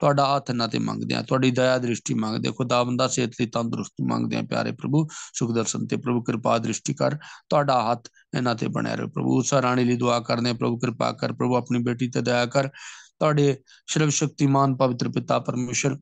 Speaker 2: ਤੁਹਾਡਾ ਹੱਥ ਨਾ ਤੇ ਮੰਗਦੇ ਆ ਤੁਹਾਡੀ ਦਇਆ ਦ੍ਰਿਸ਼ਟੀ ਮੰਗਦੇ ਖੁਦਾਵੰਦਾ ਸਿਹਤ ਲਈ ਤੰਦਰੁਸਤੀ ਮੰਗਦੇ ਆ ਪਿਆਰੇ ਪ੍ਰਭੂ ਸੁਖਦਰਸ਼ਨ ਤੇ ਪ੍ਰਭੂ ਕਿਰਪਾ ਦ੍ਰਿਸ਼ਟੀ ਕਰ ਤੁਹਾਡਾ ਹੱਥ ਇਹਨਾਂ ਤੇ ਬਣਿਆ ਰਹੇ ਪ੍ਰਭੂ ਰਾਣੀ ਲਈ ਦੁਆ ਕਰਦੇ ਆ ਪ੍ਰਭੂ ਕਿਰਪਾ ਕਰ ਪ੍ਰਭੂ ਆਪਣੀ ਬੇਟੀ ਤੇ ਦਇਆ ਕਰ ਤੁਹਾਡੇ ਸਰਵ ਸ਼ਕਤੀਮਾਨ ਪਵਿੱਤਰ ਪਿਤਾ ਪਰਮੇਸ਼ਰ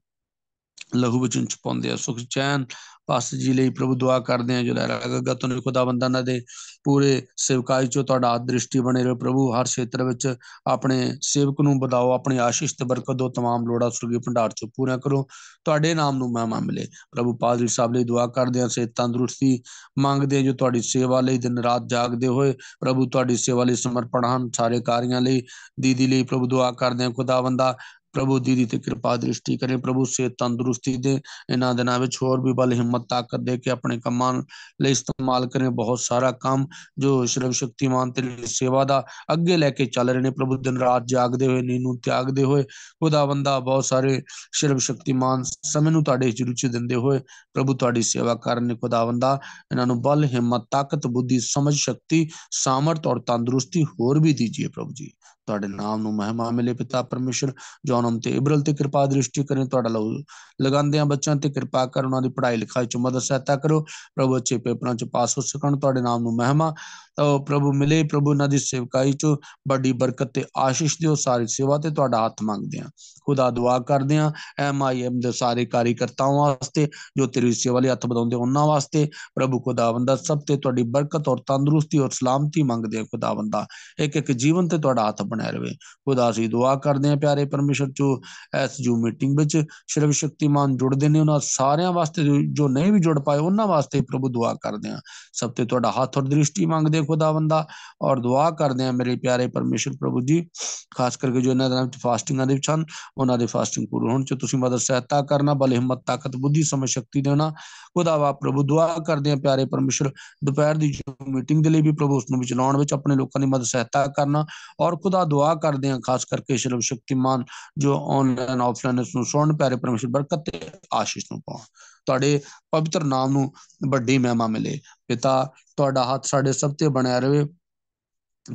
Speaker 2: ਲਹੂ ਵਿੱਚ ਉੱਚ ਪਾਉਂਦੇ ਆ ਸੁਖ ਚੈਨ ਪਾਸ ਜੀ ਲਈ ਪ੍ਰਭੂ ਦੁਆ ਕਰਦੇ ਆ ਜਿਹੜਾ ਰਗਗਾ ਤੁਹਾਨੂੰ ਬੰਦਾ ਨਾ ਦੇ ਪੂਰੇ ਸੇਵਕਾਈ ਚੋਂ ਤੁਹਾਡਾ ਦ੍ਰਿਸ਼ਟੀ ਬਣੇ ਰਹੇ ਪ੍ਰਭੂ ਹਰ ਖੇਤਰ ਵਿੱਚ ਆਪਣੇ ਸੇਵਕ ਨੂੰ ਬਦਾਓ ਆਪਣੀ ਆਸ਼ੀਸ਼ ਤੇ ਬਰਕਤ ਦੋ तमाम ਲੋੜਾਂ ਸੁਰਗੀ ਭੰਡਾਰ ਚੋਂ ਪੂਰਾ ਕਰੋ ਤੁਹਾਡੇ ਨਾਮ ਨੂੰ ਮਹਿਮਾ ਮਿਲੇ ਪ੍ਰਭੂ ਪਾਦਰੀ ਸਾਹਿਬ ਲਈ ਦੁਆ ਕਰਦੇ ਆ ਸੇ ਤੰਦਰੁਸਤੀ ਮੰਗਦੇ ਆ ਜੋ ਤੁਹਾਡੀ ਸੇਵਾ ਲਈ ਦਿਨ ਰਾਤ ਜਾਗਦੇ ਹੋਏ ਪ੍ਰਭੂ ਤੁਹਾਡੀ ਸੇਵਾ ਲਈ ਸਮਰਪਣ ਹਨ ਸਾਰੇ ਕਾਰਿਆਂ ਲਈ ਦੀਦੀ ਲਈ ਪ੍ਰਭੂ ਦੁਆ ਕਰਦੇ ਆ ਖੁਦਾਵੰਦਾ ਪ੍ਰਭੂ ਦੀ ਦੀ ਤੇ ਕਿਰਪਾ ਦ੍ਰਿਸ਼ਟੀ ਕਰੇ ਪ੍ਰਭੂ ਸੇ ਤੰਦਰੁਸਤੀ ਦੇ ਇਹਨਾਂ ਦਿਨਾਂ ਵਿੱਚ ਹੋਰ ਵੀ ਬਲ ਹਿੰਮਤ ਤਾਕਤ ਦੇ ਕੇ ਆਪਣੇ ਕੰਮਾਂ ਲਈ ਇਸਤੇਮਾਲ ਕਰੇ ਬਹੁਤ ਸਾਰਾ ਕੰਮ ਜੋ ਸ਼ਰਵ ਸ਼ਕਤੀਮਾਨ ਤੇ ਸੇਵਾ ਦਾ ਅੱਗੇ ਲੈ ਕੇ ਚੱਲ ਰਹੇ ਨੇ ਪ੍ਰਭੂ ਦਿਨ ਰਾਤ ਜਾਗਦੇ ਹੋਏ ਨੀਂਦ ਨੂੰ ਤਿਆਗਦੇ ਹੋਏ ਖੁਦਾ ਬੰਦਾ ਬਹੁਤ ਸਾਰੇ ਸ਼ਰਵ ਸ਼ਕਤੀਮਾਨ ਸਮੇਂ ਨੂੰ ਤੁਹਾਡੇ ਰੁਚੀ ਦਿੰਦੇ ਹੋਏ ਪ੍ਰਭੂ ਤੁਹਾਡੀ ਸੇਵਾ ਕਰਨ ਨੇ ਖੁਦਾ ਬੰਦਾ ਇਹਨਾਂ ਨੂੰ ਬਲ ਹਿੰਮਤ ਤਾਕਤ ਬੁੱਧੀ ਸਮਝ ਸ਼ਕਤੀ ਸਾਮਰਥ ਔਰ ਤੰਦਰੁਸਤੀ ਹੋਰ ਵੀ ਦੀਜੀਏ ਪ੍ਰਭੂ ਜੀ ਤੁਹਾਡੇ ਨਾਮ ਨੂੰ ਮਹਿਮਾ ਮਿਲੇ ਪਿਤਾ ਪਰਮੇਸ਼ਰ ਜੋਨਮ ਤੇ ਇਬਰਲ ਤੇ ਕਿਰਪਾ ਦ੍ਰਿਸ਼ਟੀ ਕਰੇ ਤੁਹਾਡਾ ਲਓ ਲਗਾਉਂਦਿਆਂ ਬੱਚਿਆਂ ਤੇ ਕਿਰਪਾ ਕਰ ਉਹਨਾਂ ਦੀ ਪੜ੍ਹਾਈ ਲਿਖਾਈ ਚ ਮਦਦ ਸਹਾਇਤਾ ਕਰੋ ਪ੍ਰਭੂ ਅੱਛੇ ਪੇਪਰਾਂ ਚ ਪਾਸ ਹੋ ਸਕਣ ਤੁਹਾਡੇ ਨਾਮ ਨੂੰ ਮਹਿਮਾ ਪ੍ਰਭੂ ਮਿਲੇ ਪ੍ਰਭੂ ਇਹਨਾਂ ਦੀ ਸੇਵਕਾਈ ਚ ਬੜੀ ਬਰਕਤ ਤੇ ਆਸ਼ੀਸ਼ ਦਿਓ ਸਾਰੀ ਸੇਵਾ ਤੇ ਤੁਹਾਡਾ ਹੱਥ ਮੰਗਦੇ ਆ ਖੁਦਾ ਦੁਆ ਕਰਦੇ ਆ ਐਮ ਦੇ ਸਾਰੇ ਕਾਰਜਕਰਤਾਵਾਂ ਵਾਸਤੇ ਜੋ ਤੇਰੀ ਸੇਵਾ ਲਈ ਹੱਥ ਵਧਾਉਂਦੇ ਉਹਨਾਂ ਵਾਸਤੇ ਪ੍ਰਭੂ ਖੁਦਾਵੰਦਾ ਸਭ ਤੇ ਤੁਹਾਡੀ ਬਰਕਤ ਔਰ ਤੰਦਰੁਸਤੀ ਔਰ ਸਲਾਮਤੀ ਮੰਗਦੇ ਆ ਖੁਦਾਵੰਦਾ ਇੱਕ ਇੱਕ ਜੀਵਨ ਤੇ ਤੁਹਾਡਾ ਹੱਥ ਬਣਾਇ ਰਵੇ ਖੁਦਾ ਸੀ ਦੁਆ ਕਰਦੇ ਆ ਪਿਆਰੇ ਪਰਮੇਸ਼ਰ ਚ ਇਸ ਜੂ ਮੀਟਿੰਗ ਵਿੱਚ ਸ਼ਰਵ ਸ਼ਕਤੀਮਾਨ ਜੁੜਦੇ ਨੇ ਉਹਨਾਂ ਸਾਰਿਆਂ ਵਾਸਤੇ ਜੋ ਨਹੀਂ ਵੀ ਜੁੜ ਪਾਏ ਉਹਨਾਂ ਵਾਸਤੇ ਪ੍ਰਭੂ ਦੁਆ ਕਰਦੇ ਆ ਸਭ ਤੇ ਤੁਹਾਡਾ ਹੱਥ ਔਰ ਦ੍ਰਿਸ਼ਟੀ ਮੰਗਦੇ ਖੁਦਾਵੰਦਾ ਔਰ ਦੁਆ ਕਰਦੇ ਆ ਮੇਰੇ ਪਿਆਰੇ ਪਰਮੇਸ਼ਰ ਪ੍ਰਭੂ ਜੀ ਖਾਸ ਕਰਕੇ ਜੋ ਇਹਨਾਂ ਦੇ ਨਾਲ ਫਾਸਟਿੰਗਾਂ ਦੇ ਵਿੱਚ ਹਨ ਉਹਨਾਂ ਦੇ ਫਾਸਟਿੰਗ ਪੂਰੇ ਹੋਣ ਚ ਤੁਸੀਂ ਮਦਦ ਸਹਾਇਤਾ ਕਰਨਾ ਬਲ ਹਿੰਮਤ ਤਾਕਤ ਬੁੱਧੀ ਸਮਝ ਸ਼ਕਤੀ ਦੇਣਾ ਖੁਦਾਵਾ ਪ੍ਰਭੂ ਦੁਆ ਕਰਦੇ ਆ ਪਿਆਰੇ ਪਰਮੇਸ਼ਰ ਦੁਪਹਿਰ ਦੀ ਜੋ ਮੀਟਿੰਗ ਦੇ ਲਈ ਵੀ ਪ੍ਰਭੂ ਉਸ ਨੂੰ ਲਾਉਣ ਵਿੱਚ ਆਪਣੇ ਲੋਕਾਂ ਦੀ ਮਦਦ ਸਹਾਇਤਾ ਕਰਨਾ ਔਰ ਖੁਦਾ ਦੁਆ ਕਰਦੇ ਆ ਖਾਸ ਕਰਕੇ ਸ਼ਰਮ ਸ਼ਕਤੀਮਾਨ ਜੋ ਆਨਲਾਈਨ ਆਫਲਾਈਨ ਇਸ ਨੂੰ ਸੁਣਨ ਪਿਆਰੇ ਪਰਮੇਸ਼ਰ ਬਰਕਤ ਤੇ ਆਸ਼ੀਸ਼ ਨੂੰ ਪਾਉਣ ਤੁਹਾਡੇ ਪਵਿੱਤਰ ਨਾਮ ਨੂੰ ਵੱਡੀ ਮਹਿਮਾ ਮਿਲੇ ਪਿਤਾ ਤੁਹਾਡਾ ਹੱਥ ਸਾਡੇ ਸਭ ਤੇ ਬਣਿਆ ਰਹੇ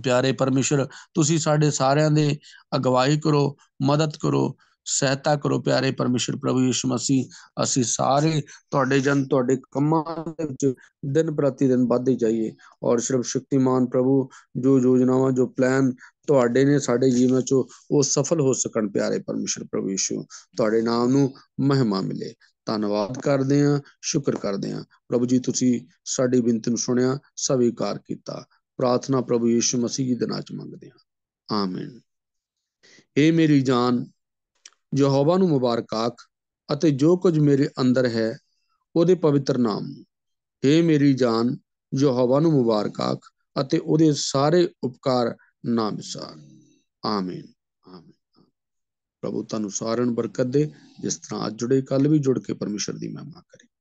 Speaker 2: ਪਿਆਰੇ ਪਰਮੇਸ਼ਰ ਤੁਸੀਂ ਸਾਡੇ ਸਾਰਿਆਂ ਦੇ ਅਗਵਾਈ ਕਰੋ ਮਦਦ ਕਰੋ ਸਹਾਇਤਾ ਕਰੋ ਪਿਆਰੇ ਪਰਮੇਸ਼ਰ ਪ੍ਰਭੂ ਯਿਸੂ ਮਸੀਹ ਅਸੀਂ ਸਾਰੇ ਤੁਹਾਡੇ ਜਨ ਤੁਹਾਡੇ ਕੰਮਾਂ ਦੇ ਵਿੱਚ ਦਿਨ ਪ੍ਰਤੀ ਦਿਨ ਵੱਧਦੇ ਜਾਈਏ ਔਰ ਸਰਵ ਸ਼ਕਤੀਮਾਨ ਪ੍ਰਭੂ ਜੋ ਯੋਜਨਾਵਾਂ ਜੋ ਪਲਾਨ ਤੁਹਾਡੇ ਨੇ ਸਾਡੇ ਜੀਵਨ 'ਚ ਉਹ ਸਫਲ ਹੋ ਸਕਣ ਪਿਆਰੇ ਪਰਮੇਸ਼ਰ ਪ੍ਰਭੂ ਯਿਸੂ ਤੁਹਾਡੇ ਨਾਮ ਨੂੰ ਮਹਿਮਾ ਮਿਲੇ ਧੰਨਵਾਦ ਕਰਦੇ ਹਾਂ ਸ਼ੁਕਰ ਕਰਦੇ ਹਾਂ ਪ੍ਰਭੂ ਜੀ ਤੁਸੀਂ ਸਾਡੀ ਬੇਨਤੀ ਨੂੰ ਸੁਣਿਆ ਸਵੀਕਾਰ ਕੀਤਾ ਪ੍ਰਾਰਥਨਾ ਪ੍ਰਭੂ ਯੀਸ਼ੂ ਮਸੀਹ ਦੇ ਨਾਮ ਚ ਮੰਗਦੇ ਹਾਂ ਆਮੀਨ ਏ ਮੇਰੀ ਜਾਨ ਯਹੋਵਾ ਨੂੰ ਮੁਬਾਰਕਾਕ ਅਤੇ ਜੋ ਕੁਝ ਮੇਰੇ ਅੰਦਰ ਹੈ ਉਹਦੇ ਪਵਿੱਤਰ ਨਾਮ ਏ ਮੇਰੀ ਜਾਨ ਯਹੋਵਾ ਨੂੰ ਮੁਬਾਰਕਾਕ ਅਤੇ ਉਹਦੇ ਸਾਰੇ ਉਪਕਾਰ ਨਾਮ ਸਾਰ ਆਮੀਨ ਪ੍ਰਭੂ ਤੁਹਾਨੂੰ ਸਾਰਿਆਂ ਨੂੰ ਬਰਕਤ ਦੇ ਜਿਸ ਤਰ੍ਹਾਂ ਅੱਜ ਜੁੜੇ ਕੱਲ ਵੀ ਜੁੜ ਕੇ
Speaker 1: ਪਰਮੇਸ਼ਰ ਦੀ ਮਹਿਮਾ ਕਰੇ